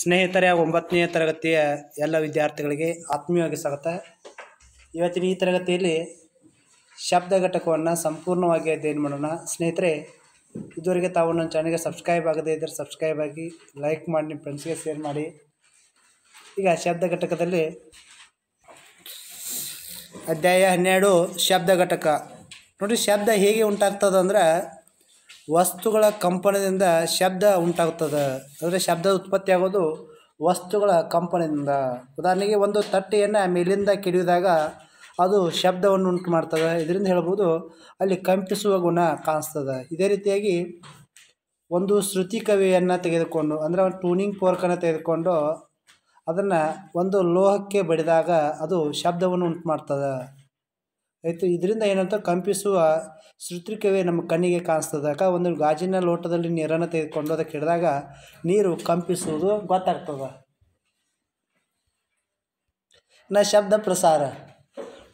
ಸ್ನೇಹಿತರೆ ಒಂಬತ್ತನೇ ತರಗತಿಯ ಎಲ್ಲ ವಿದ್ಯಾರ್ಥಿಗಳಿಗೆ ಆತ್ಮೀಯವಾಗಿ ಸ್ವಾಗತ ಇವತ್ತಿನ ಈ ತರಗತಿಯಲ್ಲಿ ಶಬ್ದ ಘಟಕವನ್ನು ಸಂಪೂರ್ಣವಾಗಿ ಅಧ್ಯಯನ ಮಾಡೋಣ ಸ್ನೇಹಿತರೆ ಇದುವರೆಗೆ ತಾವು ನನ್ನ ಚಾನಲ್ಗೆ ಸಬ್ಸ್ಕ್ರೈಬ್ ಆಗದೇ ಇದ್ದರೆ ಸಬ್ಸ್ಕ್ರೈಬ್ ಆಗಿ ಲೈಕ್ ಮಾಡಿ ನಿಮ್ಮ ಫ್ರೆಂಡ್ಸ್ಗೆ ಶೇರ್ ಮಾಡಿ ಈಗ ಶಬ್ದ ಘಟಕದಲ್ಲಿ ಅಧ್ಯಾಯ ಹನ್ನೆರಡು ಶಬ್ದ ಘಟಕ ನೋಡಿ ಶಬ್ದ ಹೇಗೆ ಉಂಟಾಗ್ತದೆ ಅಂದ್ರೆ ವಸ್ತುಗಳ ಕಂಪನದಿಂದ ಶಬ್ದ ಉಂಟಾಗುತ್ತದೆ ಅಂದರೆ ಶಬ್ದ ಉತ್ಪತ್ತಿ ಆಗೋದು ವಸ್ತುಗಳ ಕಂಪನದಿಂದ ಉದಾಹರಣೆಗೆ ಒಂದು ತಟ್ಟೆಯನ್ನು ಮೇಲಿಂದ ಕೆಡಿದಾಗ ಅದು ಶಬ್ದವನ್ನು ಉಂಟು ಮಾಡ್ತದೆ ಇದರಿಂದ ಹೇಳ್ಬೋದು ಅಲ್ಲಿ ಕಂಪಿಸುವ ಗುಣ ಕಾಣಿಸ್ತದೆ ಇದೇ ರೀತಿಯಾಗಿ ಒಂದು ಶ್ರುತಿ ಕವಿಯನ್ನು ತೆಗೆದುಕೊಂಡು ಅಂದರೆ ಒಂದು ಟೂನಿಂಗ್ ಪೋರ್ಕನ್ನು ತೆಗೆದುಕೊಂಡು ಅದನ್ನು ಒಂದು ಲೋಹಕ್ಕೆ ಬಡಿದಾಗ ಅದು ಶಬ್ದವನ್ನು ಉಂಟು ಮಾಡ್ತದೆ ಆಯಿತು ಇದರಿಂದ ಏನಂತ ಕಂಪಿಸುವ ಸೃತ್ರಿಕವೇ ನಮ್ಮ ಕಣ್ಣಿಗೆ ಕಾಣಿಸ್ತದಾಗ ಒಂದು ಗಾಜಿನ ಲೋಟದಲ್ಲಿ ನೀರನ್ನು ತೆಗೆದುಕೊಂಡು ಅದಕ್ಕೆ ಹಿಡಿದಾಗ ನೀರು ಕಂಪಿಸುವುದು ಗೊತ್ತಾಗ್ತದೆ ನ ಶಬ್ದ ಪ್ರಸಾರ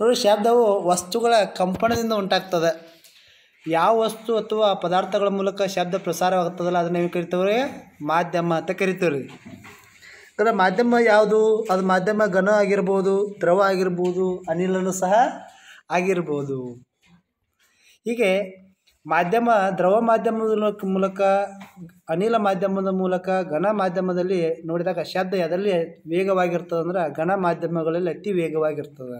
ನೋಡಿ ಶಬ್ದವು ವಸ್ತುಗಳ ಕಂಪನದಿಂದ ಉಂಟಾಗ್ತದೆ ಯಾವ ವಸ್ತು ಅಥವಾ ಪದಾರ್ಥಗಳ ಮೂಲಕ ಶಬ್ದ ಪ್ರಸಾರವಾಗ್ತದಲ್ಲ ಅದನ್ನ ಏನು ಕರಿತವ್ರಿ ಮಾಧ್ಯಮ ಅಂತ ಕರಿತೀವ್ರಿ ಯಾಕಂದರೆ ಮಾಧ್ಯಮ ಯಾವುದು ಅದು ಮಾಧ್ಯಮ ಘನ ಆಗಿರ್ಬೋದು ದ್ರವ ಆಗಿರ್ಬೋದು ಅನಿಲನೂ ಸಹ ಆಗಿರ್ಬೋದು ಹೀಗೆ ಮಾಧ್ಯಮ ದ್ರವ ಮಾಧ್ಯಮದ ಮೂಲಕ ಅನಿಲ ಮಾಧ್ಯಮದ ಮೂಲಕ ಘನ ಮಾಧ್ಯಮದಲ್ಲಿ ನೋಡಿದಾಗ ಶಬ್ದ ಅದರಲ್ಲಿ ವೇಗವಾಗಿರ್ತದಂದ್ರೆ ಘನ ಮಾಧ್ಯಮಗಳಲ್ಲಿ ಅತಿ ವೇಗವಾಗಿರ್ತದೆ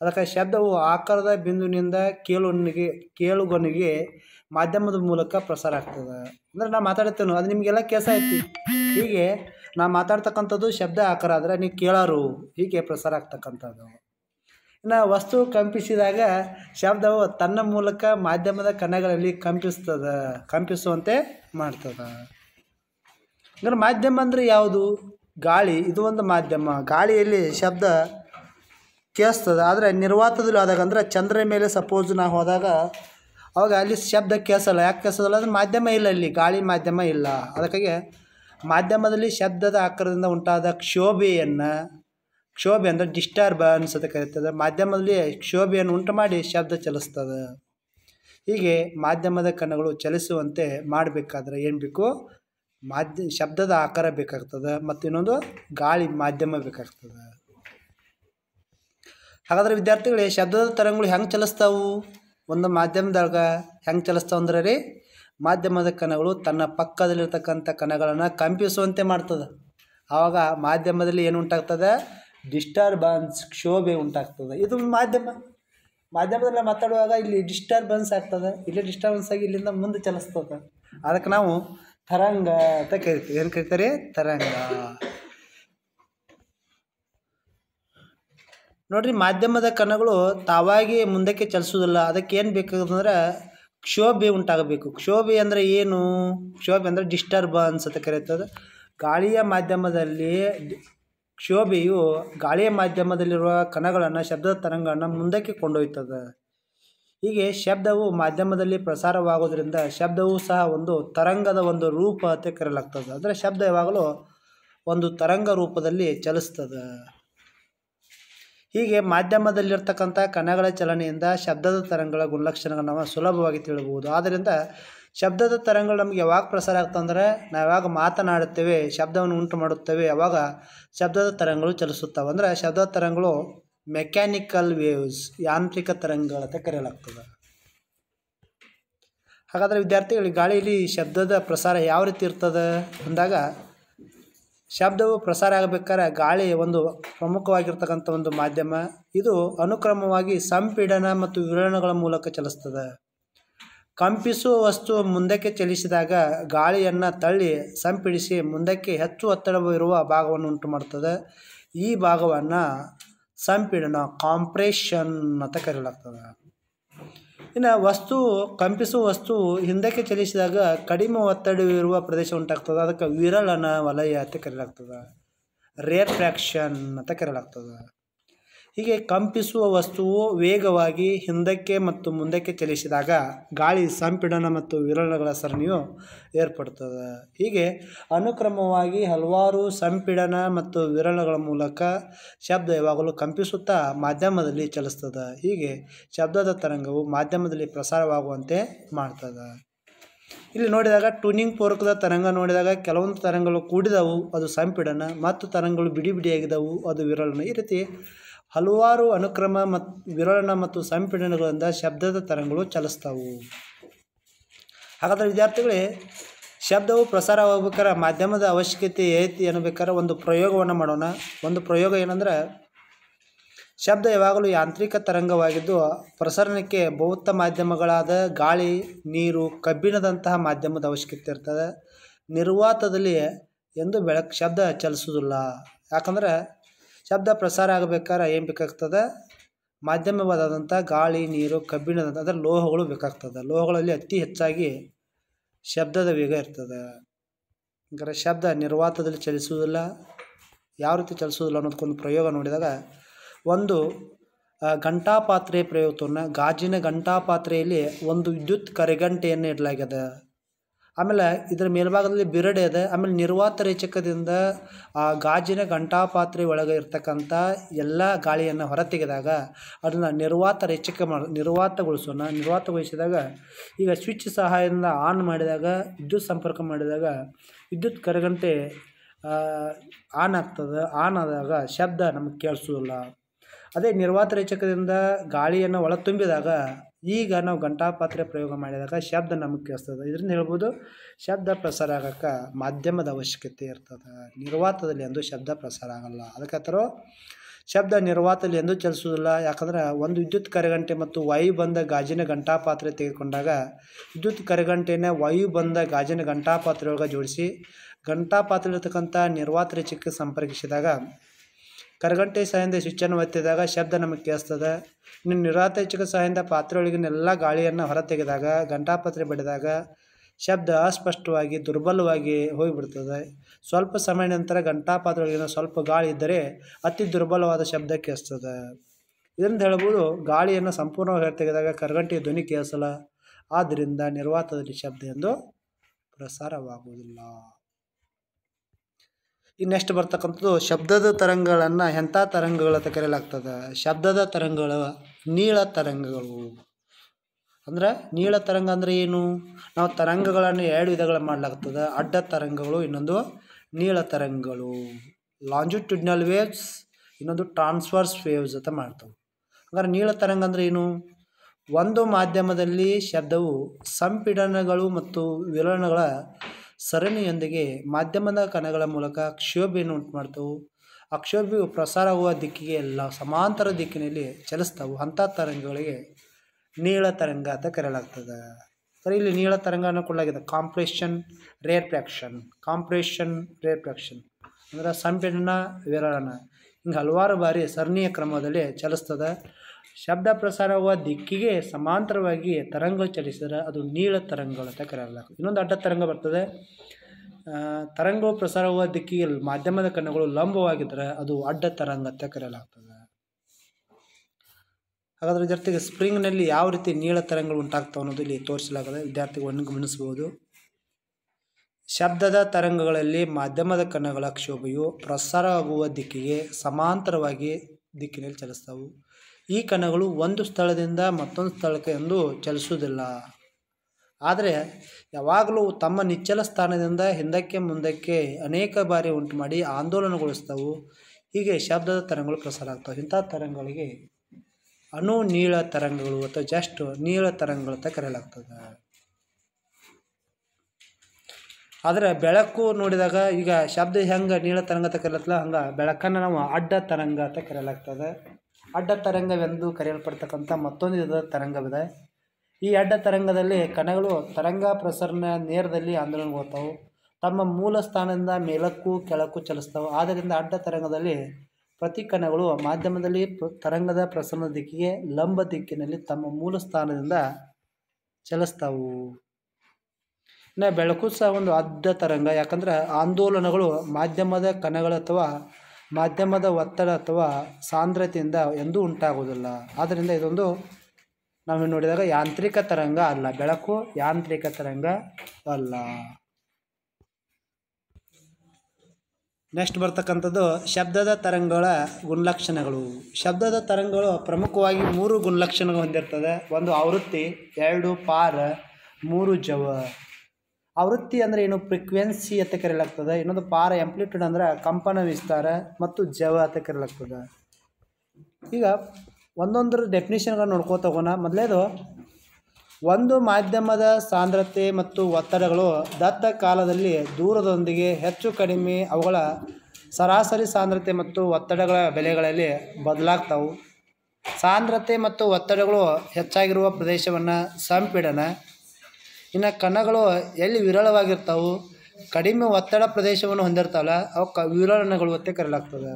ಅದಕ್ಕೆ ಶಬ್ದವು ಆಕಾರದ ಬಿಂದುವಿನಿಂದ ಕೇಳುವನಿಗೆ ಕೇಳುಗನಿಗೆ ಮಾಧ್ಯಮದ ಮೂಲಕ ಪ್ರಸಾರ ಆಗ್ತದೆ ಅಂದ್ರೆ ನಾ ಮಾತಾಡ್ತೇನೆ ಅದು ನಿಮಗೆಲ್ಲ ಕೆಲಸ ಐತಿ ಹೀಗೆ ನಾ ಮಾತಾಡ್ತಕ್ಕಂಥದ್ದು ಶಬ್ದ ಆಕಾರ ಆದರೆ ನೀವು ಕೇಳೋರು ಹೀಗೆ ಪ್ರಸಾರ ಆಗ್ತಕ್ಕಂಥದ್ದು ನ ವಸ್ತು ಕಂಪಿಸಿದಾಗ ಶಬ್ದವು ತನ್ನ ಮೂಲಕ ಮಾಧ್ಯಮದ ಕಣಗಳಲ್ಲಿ ಕಂಪಿಸ್ತದ ಕಂಪಿಸುವಂತೆ ಮಾಡ್ತದ ಅಂದ್ರೆ ಮಾಧ್ಯಮ ಅಂದರೆ ಯಾವುದು ಗಾಳಿ ಇದು ಒಂದು ಮಾಧ್ಯಮ ಗಾಳಿಯಲ್ಲಿ ಶಬ್ದ ಕೇಳಿಸ್ತದೆ ಆದರೆ ನಿರ್ವಾತದಲ್ಲಿ ಹೋದಾಗ ಅಂದರೆ ಚಂದ್ರ ಮೇಲೆ ಸಪೋಸ್ ನಾ ಹೋದಾಗ ಅವಾಗ ಅಲ್ಲಿ ಶಬ್ದ ಕೇಳಿಸಲ್ಲ ಯಾಕೆ ಕೇಳಿಸೋದಲ್ಲ ಅಂದರೆ ಮಾಧ್ಯಮ ಇಲ್ಲ ಅಲ್ಲಿ ಗಾಳಿ ಮಾಧ್ಯಮ ಇಲ್ಲ ಅದಕ್ಕಾಗಿ ಮಾಧ್ಯಮದಲ್ಲಿ ಶಬ್ದದ ಆಕಾರದಿಂದ ಉಂಟಾದ ಕ್ಷೋಭೆಯನ್ನು ಕ್ಷೋಭೆ ಅಂದರೆ ಡಿಸ್ಟರ್ಬ್ ಅನ್ಸತ ಕರೀತದೆ ಮಾಧ್ಯಮದಲ್ಲಿ ಕ್ಷೋಭೆಯನ್ನು ಉಂಟು ಮಾಡಿ ಶಬ್ದ ಚಲಿಸ್ತದೆ ಹೀಗೆ ಮಾಧ್ಯಮದ ಕಣ್ಣುಗಳು ಚಲಿಸುವಂತೆ ಮಾಡಬೇಕಾದ್ರೆ ಏನು ಬೇಕು ಮಾಧ್ಯ ಶಬ್ದದ ಆಕಾರ ಬೇಕಾಗ್ತದೆ ಮತ್ತು ಇನ್ನೊಂದು ಗಾಳಿ ಮಾಧ್ಯಮ ಬೇಕಾಗ್ತದೆ ಹಾಗಾದ್ರೆ ವಿದ್ಯಾರ್ಥಿಗಳೇ ಶಬ್ದದ ತರಂಗಗಳು ಹೆಂಗೆ ಚಲಿಸ್ತಾವು ಒಂದು ಮಾಧ್ಯಮದಾಗ ಹೆಂಗೆ ಚಲಿಸ್ತಾವ ಅಂದ್ರೆ ರೀ ಮಾಧ್ಯಮದ ಕಣಗಳು ತನ್ನ ಪಕ್ಕದಲ್ಲಿರ್ತಕ್ಕಂಥ ಕಣಗಳನ್ನು ಕಂಪಿಸುವಂತೆ ಮಾಡ್ತದೆ ಆವಾಗ ಮಾಧ್ಯಮದಲ್ಲಿ ಏನು ಉಂಟಾಗ್ತದೆ ಡಿಸ್ಟರ್ಬನ್ಸ್ ಕ್ಷೋಭೆ ಉಂಟಾಗ್ತದೆ ಇದು ಮಾಧ್ಯಮ ಮಾಧ್ಯಮದಲ್ಲಿ ಮಾತಾಡುವಾಗ ಇಲ್ಲಿ ಡಿಸ್ಟರ್ಬನ್ಸ್ ಆಗ್ತದೆ ಇಲ್ಲಿ ಡಿಸ್ಟರ್ಬೆನ್ಸ್ ಆಗಿ ಇಲ್ಲಿಂದ ಮುಂದೆ ಚಲಿಸ್ತದೆ ಅದಕ್ಕೆ ನಾವು ತರಂಗ ಅಂತ ಕರಿತೀವಿ ಏನು ಕರಿತಾರೆ ತರಂಗ ನೋಡ್ರಿ ಮಾಧ್ಯಮದ ಕಣಗಳು ತಾವಾಗಿ ಮುಂದಕ್ಕೆ ಚಲಿಸೋದಿಲ್ಲ ಅದಕ್ಕೆ ಏನು ಬೇಕಂದ್ರೆ ಕ್ಷೋಭೆ ಉಂಟಾಗಬೇಕು ಕ್ಷೋಭೆ ಅಂದರೆ ಏನು ಕ್ಷೋಭೆ ಅಂದರೆ ಡಿಸ್ಟರ್ಬನ್ಸ್ ಅಂತ ಕರೀತದೆ ಗಾಳಿಯ ಮಾಧ್ಯಮದಲ್ಲಿ ಕ್ಷೋಭೆಯು ಗಾಳಿಯ ಮಾಧ್ಯಮದಲ್ಲಿರುವ ಕಣಗಳನ್ನು ಶಬ್ದ ತರಂಗಗಳನ್ನು ಮುಂದಕ್ಕೆ ಕೊಂಡೊಯ್ತದೆ ಹೀಗೆ ಶಬ್ದವು ಮಾಧ್ಯಮದಲ್ಲಿ ಪ್ರಸಾರವಾಗೋದ್ರಿಂದ ಶಬ್ದವು ಸಹ ಒಂದು ತರಂಗದ ಒಂದು ರೂಪ ಅಂತ ಕರೆಯಲಾಗ್ತದೆ ಅಂದರೆ ಶಬ್ದ ಯಾವಾಗಲೂ ಒಂದು ತರಂಗ ರೂಪದಲ್ಲಿ ಚಲಿಸ್ತದೆ ಹೀಗೆ ಮಾಧ್ಯಮದಲ್ಲಿರ್ತಕ್ಕಂಥ ಕಣಗಳ ಚಲನೆಯಿಂದ ಶಬ್ದದ ತರಂಗಗಳ ಗುಣಲಕ್ಷಣಗಳನ್ನು ನಾವು ಸುಲಭವಾಗಿ ತಿಳಬಹುದು ಆದ್ದರಿಂದ ಶಬ್ದದ ತರಂಗಗಳು ನಮಗೆ ಯಾವಾಗ ಪ್ರಸಾರ ಆಗ್ತವೆ ಅಂದರೆ ನಾವು ಯಾವಾಗ ಮಾತನಾಡುತ್ತೇವೆ ಶಬ್ದವನ್ನು ಉಂಟು ಮಾಡುತ್ತೇವೆ ಯಾವಾಗ ಶಬ್ದದ ತರಂಗಗಳು ಚಲಿಸುತ್ತವೆ ಅಂದರೆ ಶಬ್ದದ ತರಂಗಗಳು ಮೆಕ್ಯಾನಿಕಲ್ ವೇವ್ಸ್ ಯಾಂತ್ರಿಕ ತರಂಗಗಳಂತೆ ಕರೆಯಲಾಗ್ತದೆ ಹಾಗಾದರೆ ವಿದ್ಯಾರ್ಥಿಗಳು ಗಾಳಿಯಲ್ಲಿ ಶಬ್ದದ ಪ್ರಸಾರ ಯಾವ ರೀತಿ ಇರ್ತದೆ ಅಂದಾಗ ಶಬ್ದವು ಪ್ರಸಾರ ಆಗಬೇಕಾದ್ರೆ ಗಾಳಿ ಒಂದು ಪ್ರಮುಖವಾಗಿರ್ತಕ್ಕಂಥ ಒಂದು ಮಾಧ್ಯಮ ಇದು ಅನುಕ್ರಮವಾಗಿ ಸಂಪೀಡನ ಮತ್ತು ವಿವರಣಗಳ ಮೂಲಕ ಚಲಿಸ್ತದೆ ಕಂಪಿಸುವ ವಸ್ತು ಮುಂದಕ್ಕೆ ಚಲಿಸಿದಾಗ ಗಾಳಿಯನ್ನು ತಳ್ಳಿ ಸಂಪಿಡಿಸಿ ಮುಂದಕ್ಕೆ ಹೆಚ್ಚು ಒತ್ತಡವಿರುವ ಭಾಗವನ್ನು ಉಂಟು ಮಾಡ್ತದೆ ಈ ಭಾಗವನ್ನು ಸಂಪಿಡನ ಕಾಂಪ್ರೆಷನ್ ಅಂತ ಕರೆಯಲಾಗ್ತದೆ ಇನ್ನು ವಸ್ತು ಕಂಪಿಸುವ ವಸ್ತು ಹಿಂದಕ್ಕೆ ಚಲಿಸಿದಾಗ ಕಡಿಮೆ ಒತ್ತಡವಿರುವ ಪ್ರದೇಶ ಉಂಟಾಗ್ತದೆ ಅದಕ್ಕೆ ವಿರಳನ ವಲಯ ಅಂತ ಕರೆಯಲಾಗ್ತದೆ ರೇರ್ ಫ್ರ್ಯಾಕ್ಷನ್ ಅಂತ ಕರೆಯಲಾಗ್ತದೆ ಹೀಗೆ ಕಂಪಿಸುವ ವಸ್ತುವು ವೇಗವಾಗಿ ಹಿಂದಕ್ಕೆ ಮತ್ತು ಮುಂದಕ್ಕೆ ಚಲಿಸಿದಾಗ ಗಾಳಿ ಸಂಪಿಡನ ಮತ್ತು ವಿರಳಗಳ ಸರಣಿಯು ಏರ್ಪಡ್ತದೆ ಹೀಗೆ ಅನುಕ್ರಮವಾಗಿ ಹಲವಾರು ಸಂಪಿಡನ ಮತ್ತು ವಿರಳಗಳ ಮೂಲಕ ಶಬ್ದ ಯಾವಾಗಲೂ ಕಂಪಿಸುತ್ತಾ ಮಾಧ್ಯಮದಲ್ಲಿ ಚಲಿಸ್ತದೆ ಹೀಗೆ ಶಬ್ದದ ತರಂಗವು ಮಾಧ್ಯಮದಲ್ಲಿ ಪ್ರಸಾರವಾಗುವಂತೆ ಮಾಡ್ತದೆ ಇಲ್ಲಿ ನೋಡಿದಾಗ ಟೂನಿಂಗ್ ಪೂರ್ವಕದ ತರಂಗ ನೋಡಿದಾಗ ಕೆಲವೊಂದು ತರಂಗಗಳು ಕೂಡಿದವು ಅದು ಸಂಪಿಡನ ಮತ್ತು ತರಂಗಗಳು ಬಿಡಿ ಬಿಡಿಯಾಗಿದ್ದವು ಅದು ವಿರಳನ ಈ ರೀತಿ ಹಲವಾರು ಅನುಕ್ರಮ ಮತ್ತು ವಿರಳನ ಮತ್ತು ಸಂಪೀಡನಗಳಿಂದ ಶಬ್ದದ ತರಂಗಗಳು ಚಲಿಸ್ತಾವು ಹಾಗಾದರೆ ವಿದ್ಯಾರ್ಥಿಗಳೇ ಶಬ್ದವು ಪ್ರಸಾರವಾಗಬೇಕಾದ್ರೆ ಮಾಧ್ಯಮದ ಅವಶ್ಯಕತೆ ಐತಿ ಅನ್ನಬೇಕಾದ್ರೆ ಒಂದು ಪ್ರಯೋಗವನ್ನು ಮಾಡೋಣ ಒಂದು ಪ್ರಯೋಗ ಏನಂದ್ರೆ ಶಬ್ದ ಯಾವಾಗಲೂ ಯಾಂತ್ರಿಕ ತರಂಗವಾಗಿದ್ದು ಪ್ರಸರಣಕ್ಕೆ ಭೌತ ಮಾಧ್ಯಮಗಳಾದ ಗಾಳಿ ನೀರು ಕಬ್ಬಿಣದಂತಹ ಮಾಧ್ಯಮದ ಅವಶ್ಯಕತೆ ಇರ್ತದೆ ನಿರ್ವಾತದಲ್ಲಿ ಎಂದು ಬೆಳಕು ಶಬ್ದ ಚಲಿಸೋದಿಲ್ಲ ಯಾಕಂದರೆ ಶಬ್ದ ಪ್ರಸಾರ ಆಗಬೇಕಾದ್ರೆ ಏನು ಬೇಕಾಗ್ತದೆ ಮಾಧ್ಯಮವಾದಂಥ ಗಾಳಿ ನೀರು ಕಬ್ಬಿಣದಂಥ ಅದರ ಲೋಹಗಳು ಬೇಕಾಗ್ತದೆ ಲೋಹಗಳಲ್ಲಿ ಅತಿ ಹೆಚ್ಚಾಗಿ ಶಬ್ದದ ವೇಗ ಇರ್ತದೆ ಅಂದರೆ ಶಬ್ದ ನಿರ್ವಾತದಲ್ಲಿ ಚಲಿಸುವುದಿಲ್ಲ ಯಾವ ರೀತಿ ಚಲಿಸುವುದಿಲ್ಲ ಅನ್ನೋದಕ್ಕೊಂದು ಪ್ರಯೋಗ ನೋಡಿದಾಗ ಒಂದು ಘಂಟಾಪಾತ್ರೆ ಪ್ರಯೋಗವನ್ನು ಗಾಜಿನ ಘಂಟಾಪಾತ್ರೆಯಲ್ಲಿ ಒಂದು ವಿದ್ಯುತ್ ಕರೆಗಂಟೆಯನ್ನು ಇಡಲಾಗಿದೆ ಆಮೇಲೆ ಇದರ ಮೇಲ್ಭಾಗದಲ್ಲಿ ಬಿರಡೆ ಇದೆ ಆಮೇಲೆ ನಿರ್ವಾತ ರೇಚಕದಿಂದ ಆ ಗಾಜಿನ ಪಾತ್ರೆ ಒಳಗೆ ಇರ್ತಕ್ಕಂಥ ಎಲ್ಲ ಗಾಳಿಯನ್ನು ಹೊರತೆಗೆದಾಗ ಅದನ್ನು ನಿರ್ವಾತ ರೇಚಕ ಮಾಡಿ ನಿರ್ವಾತಗೊಳಿಸೋಣ ನಿರ್ವಾತಗೊಳಿಸಿದಾಗ ಈಗ ಸ್ವಿಚ್ ಸಹಾಯದಿಂದ ಆನ್ ಮಾಡಿದಾಗ ವಿದ್ಯುತ್ ಸಂಪರ್ಕ ಮಾಡಿದಾಗ ವಿದ್ಯುತ್ ಕರಗಂತೆ ಆನ್ ಆಗ್ತದೆ ಆನ್ ಆದಾಗ ಶಬ್ದ ನಮಗೆ ಕೇಳಿಸೋದಿಲ್ಲ ಅದೇ ನಿರ್ವಾತ ರೇಚಕದಿಂದ ಗಾಳಿಯನ್ನು ಒಳ ತುಂಬಿದಾಗ ಈಗ ನಾವು ಘಂಟಾಪಾತ್ರೆ ಪ್ರಯೋಗ ಮಾಡಿದಾಗ ಶಬ್ದ ನಮಗೆ ಕೇಳಿಸ್ತದೆ ಇದರಿಂದ ಹೇಳ್ಬೋದು ಶಬ್ದ ಪ್ರಸಾರ ಆಗೋಕ್ಕೆ ಮಾಧ್ಯಮದ ಅವಶ್ಯಕತೆ ಇರ್ತದೆ ನಿರ್ವಾತದಲ್ಲಿ ಎಂದು ಶಬ್ದ ಪ್ರಸಾರ ಆಗಲ್ಲ ಅದಕ್ಕೆ ಥರ ಶಬ್ದ ನಿರ್ವಾತದಲ್ಲಿ ಎಂದೂ ಚಲಿಸುವುದಿಲ್ಲ ಯಾಕಂದ್ರೆ ಒಂದು ವಿದ್ಯುತ್ ಕರೆಗಂಟೆ ಮತ್ತು ವಾಯು ಬಂದ ಗಾಜಿನ ಘಂಟಾಪಾತ್ರೆ ತೆಗೆದುಕೊಂಡಾಗ ವಿದ್ಯುತ್ ಕರೆಗಂಟೆನ ವಾಯು ಬಂದ ಗಾಜಿನ ಪಾತ್ರೆಯೊಳಗೆ ಜೋಡಿಸಿ ಗಂಟಾ ಇರತಕ್ಕಂಥ ನಿರ್ವಾತ ರೇಚಕ್ಕೆ ಸಂಪರ್ಕಿಸಿದಾಗ ಕರಗಂಟೆ ಸಹಾಯದಿಂದ ಸ್ವಿಚ್ಚನ್ನು ಒತ್ತಿದಾಗ ಶಬ್ದ ನಮಗೆ ಕೇಳಿಸ್ತದೆ ಇನ್ನು ನಿರಾತೈಚಿಕ ಸಹಾಯದ ಪಾತ್ರೆಯೊಳಗಿನೆಲ್ಲ ಗಾಳಿಯನ್ನು ಹೊರತೆಗೆದಾಗ ಗಂಟಾಪತ್ರೆ ಬೆಳೆದಾಗ ಶಬ್ದ ಅಸ್ಪಷ್ಟವಾಗಿ ದುರ್ಬಲವಾಗಿ ಹೋಗಿಬಿಡ್ತದೆ ಸ್ವಲ್ಪ ಸಮಯ ನಂತರ ಗಂಟಾಪಾತ್ರೆಯೊಳಗಿನ ಸ್ವಲ್ಪ ಗಾಳಿ ಇದ್ದರೆ ಅತಿ ದುರ್ಬಲವಾದ ಶಬ್ದ ಕೇಳಿಸ್ತದೆ ಇದರಿಂದ ಹೇಳ್ಬೋದು ಗಾಳಿಯನ್ನು ಸಂಪೂರ್ಣವಾಗಿ ತೆಗೆದಾಗ ಕರಗಂಟೆಯ ಧ್ವನಿ ಕೇಳಿಸಲ್ಲ ಆದ್ದರಿಂದ ನಿರ್ವಾತದಲ್ಲಿ ಶಬ್ದ ಎಂದು ಪ್ರಸಾರವಾಗುವುದಿಲ್ಲ ಇನ್ನೆಷ್ಟು ಬರ್ತಕ್ಕಂಥದ್ದು ಶಬ್ದದ ತರಂಗಗಳನ್ನು ಎಂಥ ತರಂಗಗಳು ಅಂತ ಕರೆಯಲಾಗ್ತದೆ ಶಬ್ದದ ತರಂಗಗಳು ನೀಳ ತರಂಗಗಳು ಅಂದ್ರೆ ನೀಳ ತರಂಗ ಅಂದರೆ ಏನು ನಾವು ತರಂಗಗಳನ್ನು ಎರಡು ವಿಧಗಳ ಮಾಡಲಾಗ್ತದೆ ಅಡ್ಡ ತರಂಗಗಳು ಇನ್ನೊಂದು ನೀಳ ತರಂಗಗಳು ಲಾಂಜಿಟ್ಯೂಡ್ನಲ್ ವೇವ್ಸ್ ಇನ್ನೊಂದು ಟ್ರಾನ್ಸ್ಫರ್ಸ್ ವೇವ್ಸ್ ಅಂತ ಮಾಡ್ತವೆ ಹಾಗಾದ್ರೆ ನೀಳ ತರಂಗ ಅಂದರೆ ಏನು ಒಂದು ಮಾಧ್ಯಮದಲ್ಲಿ ಶಬ್ದವು ಸಂಪೀಡನಗಳು ಮತ್ತು ವಿಲನಗಳ ಸರಣಿಯೊಂದಿಗೆ ಮಾಧ್ಯಮದ ಕಣಗಳ ಮೂಲಕ ಕ್ಷೋಭೆಯನ್ನು ಉಂಟು ಮಾಡ್ತವು ಆ ಕ್ಷೋಭೆಯು ಪ್ರಸಾರವಾಗುವ ದಿಕ್ಕಿಗೆ ಎಲ್ಲ ಸಮಾಂತರ ದಿಕ್ಕಿನಲ್ಲಿ ಚಲಿಸ್ತಾವು ಅಂಥ ತರಂಗಗಳಿಗೆ ನೀಳ ತರಂಗ ಅಂತ ಕರೆಯಲಾಗ್ತದೆ ಸರಿ ಇಲ್ಲಿ ನೀಳ ತರಂಗ ಕೊಡಲಾಗಿದೆ compression rarefaction compression rare ಅಂದರೆ ಸಂಪೀಡನ ವಿರಳನ ಹಿಂಗೆ ಹಲವಾರು ಬಾರಿ ಸರಣಿಯ ಕ್ರಮದಲ್ಲಿ ಚಲಿಸ್ತದೆ ಶಬ್ದ ಪ್ರಸಾರವಾಗುವ ದಿಕ್ಕಿಗೆ ಸಮಾಂತರವಾಗಿ ತರಂಗ ಚಲಿಸಿದರೆ ಅದು ನೀಳ ತರಂಗಗಳು ಅಂತ ಕರೆಯಲಾಗ್ತದೆ ಇನ್ನೊಂದು ಅಡ್ಡ ತರಂಗ ಬರ್ತದೆ ತರಂಗವು ಪ್ರಸಾರವಾದ ದಿಕ್ಕಿಗೆ ಮಾಧ್ಯಮದ ಕಣ್ಣುಗಳು ಲಂಬವಾಗಿದ್ದರೆ ಅದು ಅಡ್ಡ ತರಂಗ ಅಂತ ಕರೆಯಲಾಗ್ತದೆ ಹಾಗಾದರೆ ವಿದ್ಯಾರ್ಥಿಗೆ ಸ್ಪ್ರಿಂಗ್ನಲ್ಲಿ ಯಾವ ರೀತಿ ನೀಳ ತರಂಗಗಳು ಉಂಟಾಗ್ತವೆ ಅನ್ನೋದು ಇಲ್ಲಿ ತೋರಿಸಲಾಗುತ್ತದೆ ವಿದ್ಯಾರ್ಥಿಗಳನ್ನು ಗಮನಿಸಬಹುದು ಶಬ್ದದ ತರಂಗಗಳಲ್ಲಿ ಮಾಧ್ಯಮದ ಕಣ್ಣುಗಳ ಕ್ಷೋಭೆಯು ಪ್ರಸಾರವಾಗುವ ದಿಕ್ಕಿಗೆ ಸಮಾಂತರವಾಗಿ ದಿಕ್ಕಿನಲ್ಲಿ ಚಲಿಸ್ತಾವು ಈ ಕಣಗಳು ಒಂದು ಸ್ಥಳದಿಂದ ಮತ್ತೊಂದು ಸ್ಥಳಕ್ಕೆ ಎಂದು ಚಲಿಸುವುದಿಲ್ಲ ಆದರೆ ಯಾವಾಗಲೂ ತಮ್ಮ ನಿಚ್ಚಲ ಸ್ಥಾನದಿಂದ ಹಿಂದಕ್ಕೆ ಮುಂದಕ್ಕೆ ಅನೇಕ ಬಾರಿ ಉಂಟು ಮಾಡಿ ಆಂದೋಲನಗೊಳಿಸ್ತವೆ ಹೀಗೆ ಶಬ್ದದ ತರಂಗಗಳು ಪ್ರಸಾರ ಆಗ್ತವೆ ಇಂಥ ತರಂಗಗಳಿಗೆ ಅಣು ನೀಳ ತರಂಗಗಳು ಅಥವಾ ಜಸ್ಟ್ ನೀಳ ತರಂಗಗಳು ಅಂತ ಕರೆಯಲಾಗ್ತದೆ ಆದರೆ ಬೆಳಕು ನೋಡಿದಾಗ ಈಗ ಶಬ್ದ ಹೆಂಗೆ ನೀಳ ತರಂಗ ಅಂತ ಕರೀಲತ್ತಲ್ಲ ಹಂಗೆ ಬೆಳಕನ್ನು ನಾವು ಅಡ್ಡ ತರಂಗ ಅಂತ ಕರೆಯಲಾಗ್ತದೆ ಅಡ್ಡ ತರಂಗವೆಂದು ಕರೆಯಲ್ಪಡ್ತಕ್ಕಂಥ ಮತ್ತೊಂದು ವಿಧದ ತರಂಗವಿದೆ ಈ ಅಡ್ಡ ತರಂಗದಲ್ಲಿ ಕಣಗಳು ತರಂಗ ಪ್ರಸರಣ ನೇರದಲ್ಲಿ ಆಂದೋಲನಗೊಳ್ತಾವೆ ತಮ್ಮ ಮೂಲ ಸ್ಥಾನದಿಂದ ಮೇಲಕ್ಕೂ ಕೆಳಕ್ಕೂ ಚಲಿಸ್ತಾವೆ ಆದ್ದರಿಂದ ಅಡ್ಡ ತರಂಗದಲ್ಲಿ ಪ್ರತಿ ಕಣಗಳು ಮಾಧ್ಯಮದಲ್ಲಿ ತರಂಗದ ಪ್ರಸರಣ ದಿಕ್ಕಿಗೆ ಲಂಬ ದಿಕ್ಕಿನಲ್ಲಿ ತಮ್ಮ ಮೂಲ ಸ್ಥಾನದಿಂದ ಚಲಿಸ್ತಾವು ಇನ್ನು ಬೆಳಕು ಸಹ ಒಂದು ಅಡ್ಡ ತರಂಗ ಯಾಕಂದ್ರೆ ಆಂದೋಲನಗಳು ಮಾಧ್ಯಮದ ಕಣಗಳು ಅಥವಾ ಮಾಧ್ಯಮದ ಒತ್ತಡ ಅಥವಾ ಸಾಂದ್ರತೆಯಿಂದ ಎಂದೂ ಉಂಟಾಗುವುದಿಲ್ಲ ಆದ್ದರಿಂದ ಇದೊಂದು ನಾವು ನೋಡಿದಾಗ ಯಾಂತ್ರಿಕ ತರಂಗ ಅಲ್ಲ ಬೆಳಕು ಯಾಂತ್ರಿಕ ತರಂಗ ಅಲ್ಲ ನೆಕ್ಸ್ಟ್ ಬರ್ತಕ್ಕಂಥದ್ದು ಶಬ್ದದ ತರಂಗಗಳ ಗುಣಲಕ್ಷಣಗಳು ಶಬ್ದದ ತರಂಗಗಳು ಪ್ರಮುಖವಾಗಿ ಮೂರು ಗುಣಲಕ್ಷಣಗಳು ಹೊಂದಿರ್ತದೆ ಒಂದು ಆವೃತ್ತಿ ಎರಡು ಪಾರ ಮೂರು ಜವ ಆವೃತ್ತಿ ಅಂದರೆ ಏನು ಫ್ರಿಕ್ವೆನ್ಸಿ ಅಂತ ಕರೆಯಲಾಗ್ತದೆ ಇನ್ನೊಂದು ಪಾರ ಎಂಪ್ಲಿಟ್ಯೂಡ್ ಅಂದರೆ ಕಂಪನ ವಿಸ್ತಾರ ಮತ್ತು ಜವ ಅಂತ ಕರೆಯಲಾಗ್ತದೆ ಈಗ ಒಂದೊಂದರ ಡೆಫಿನೇಷನ್ಗಳನ್ನ ನೋಡ್ಕೋತ ಹೋಗೋಣ ಮೊದಲೇದು ಒಂದು ಮಾಧ್ಯಮದ ಸಾಂದ್ರತೆ ಮತ್ತು ಒತ್ತಡಗಳು ದತ್ತ ಕಾಲದಲ್ಲಿ ದೂರದೊಂದಿಗೆ ಹೆಚ್ಚು ಕಡಿಮೆ ಅವುಗಳ ಸರಾಸರಿ ಸಾಂದ್ರತೆ ಮತ್ತು ಒತ್ತಡಗಳ ಬೆಲೆಗಳಲ್ಲಿ ಬದಲಾಗ್ತಾವು ಸಾಂದ್ರತೆ ಮತ್ತು ಒತ್ತಡಗಳು ಹೆಚ್ಚಾಗಿರುವ ಪ್ರದೇಶವನ್ನು ಸಂಪೀಡನ ಇನ್ನು ಕಣಗಳು ಎಲ್ಲಿ ವಿರಳವಾಗಿರ್ತಾವು ಕಡಿಮೆ ಒತ್ತಡ ಪ್ರದೇಶವನ್ನು ಹೊಂದಿರ್ತಾವಲ್ಲ ಅವು ಕ ವಿರಳಣಗಳು ಒತ್ತೆ ಕರೆಯಲಾಗ್ತದೆ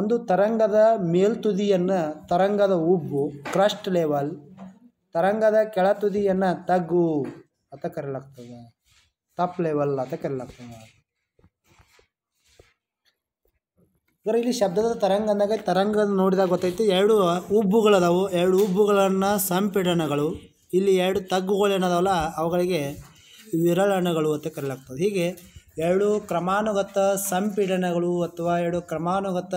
ಒಂದು ತರಂಗದ ಮೇಲ್ತುದಿಯನ್ನು ತರಂಗದ ಉಬ್ಬು ಕ್ರಸ್ಟ್ ಲೆವೆಲ್ ತರಂಗದ ಕೆಳ ತುದಿಯನ್ನು ತಗ್ಗು ಅಂತ ಕರೆಯಲಾಗ್ತದೆ ತಪ್ ಲೆವೆಲ್ ಅಂತ ಕರೆಯಲಾಗ್ತದೆ ಅಂದರೆ ಇಲ್ಲಿ ಶಬ್ದದ ತರಂಗ ಅಂದಾಗ ತರಂಗ ನೋಡಿದಾಗ ಗೊತ್ತೈತಿ ಎರಡು ಉಬ್ಬುಗಳದಾವು ಎರಡು ಉಬ್ಬುಗಳನ್ನು ಸಂಪೀಡನಗಳು ಇಲ್ಲಿ ಎರಡು ತಗ್ಗುಗಳೇನದಾವಲ್ಲ ಅವುಗಳಿಗೆ ವಿರಳಣಗಳು ಅಂತ ಕರೆಯಲಾಗ್ತದೆ ಹೀಗೆ ಎರಡು ಕ್ರಮಾನುಗತ ಸಂಪೀಡನಗಳು ಅಥವಾ ಎರಡು ಕ್ರಮಾನುಗತ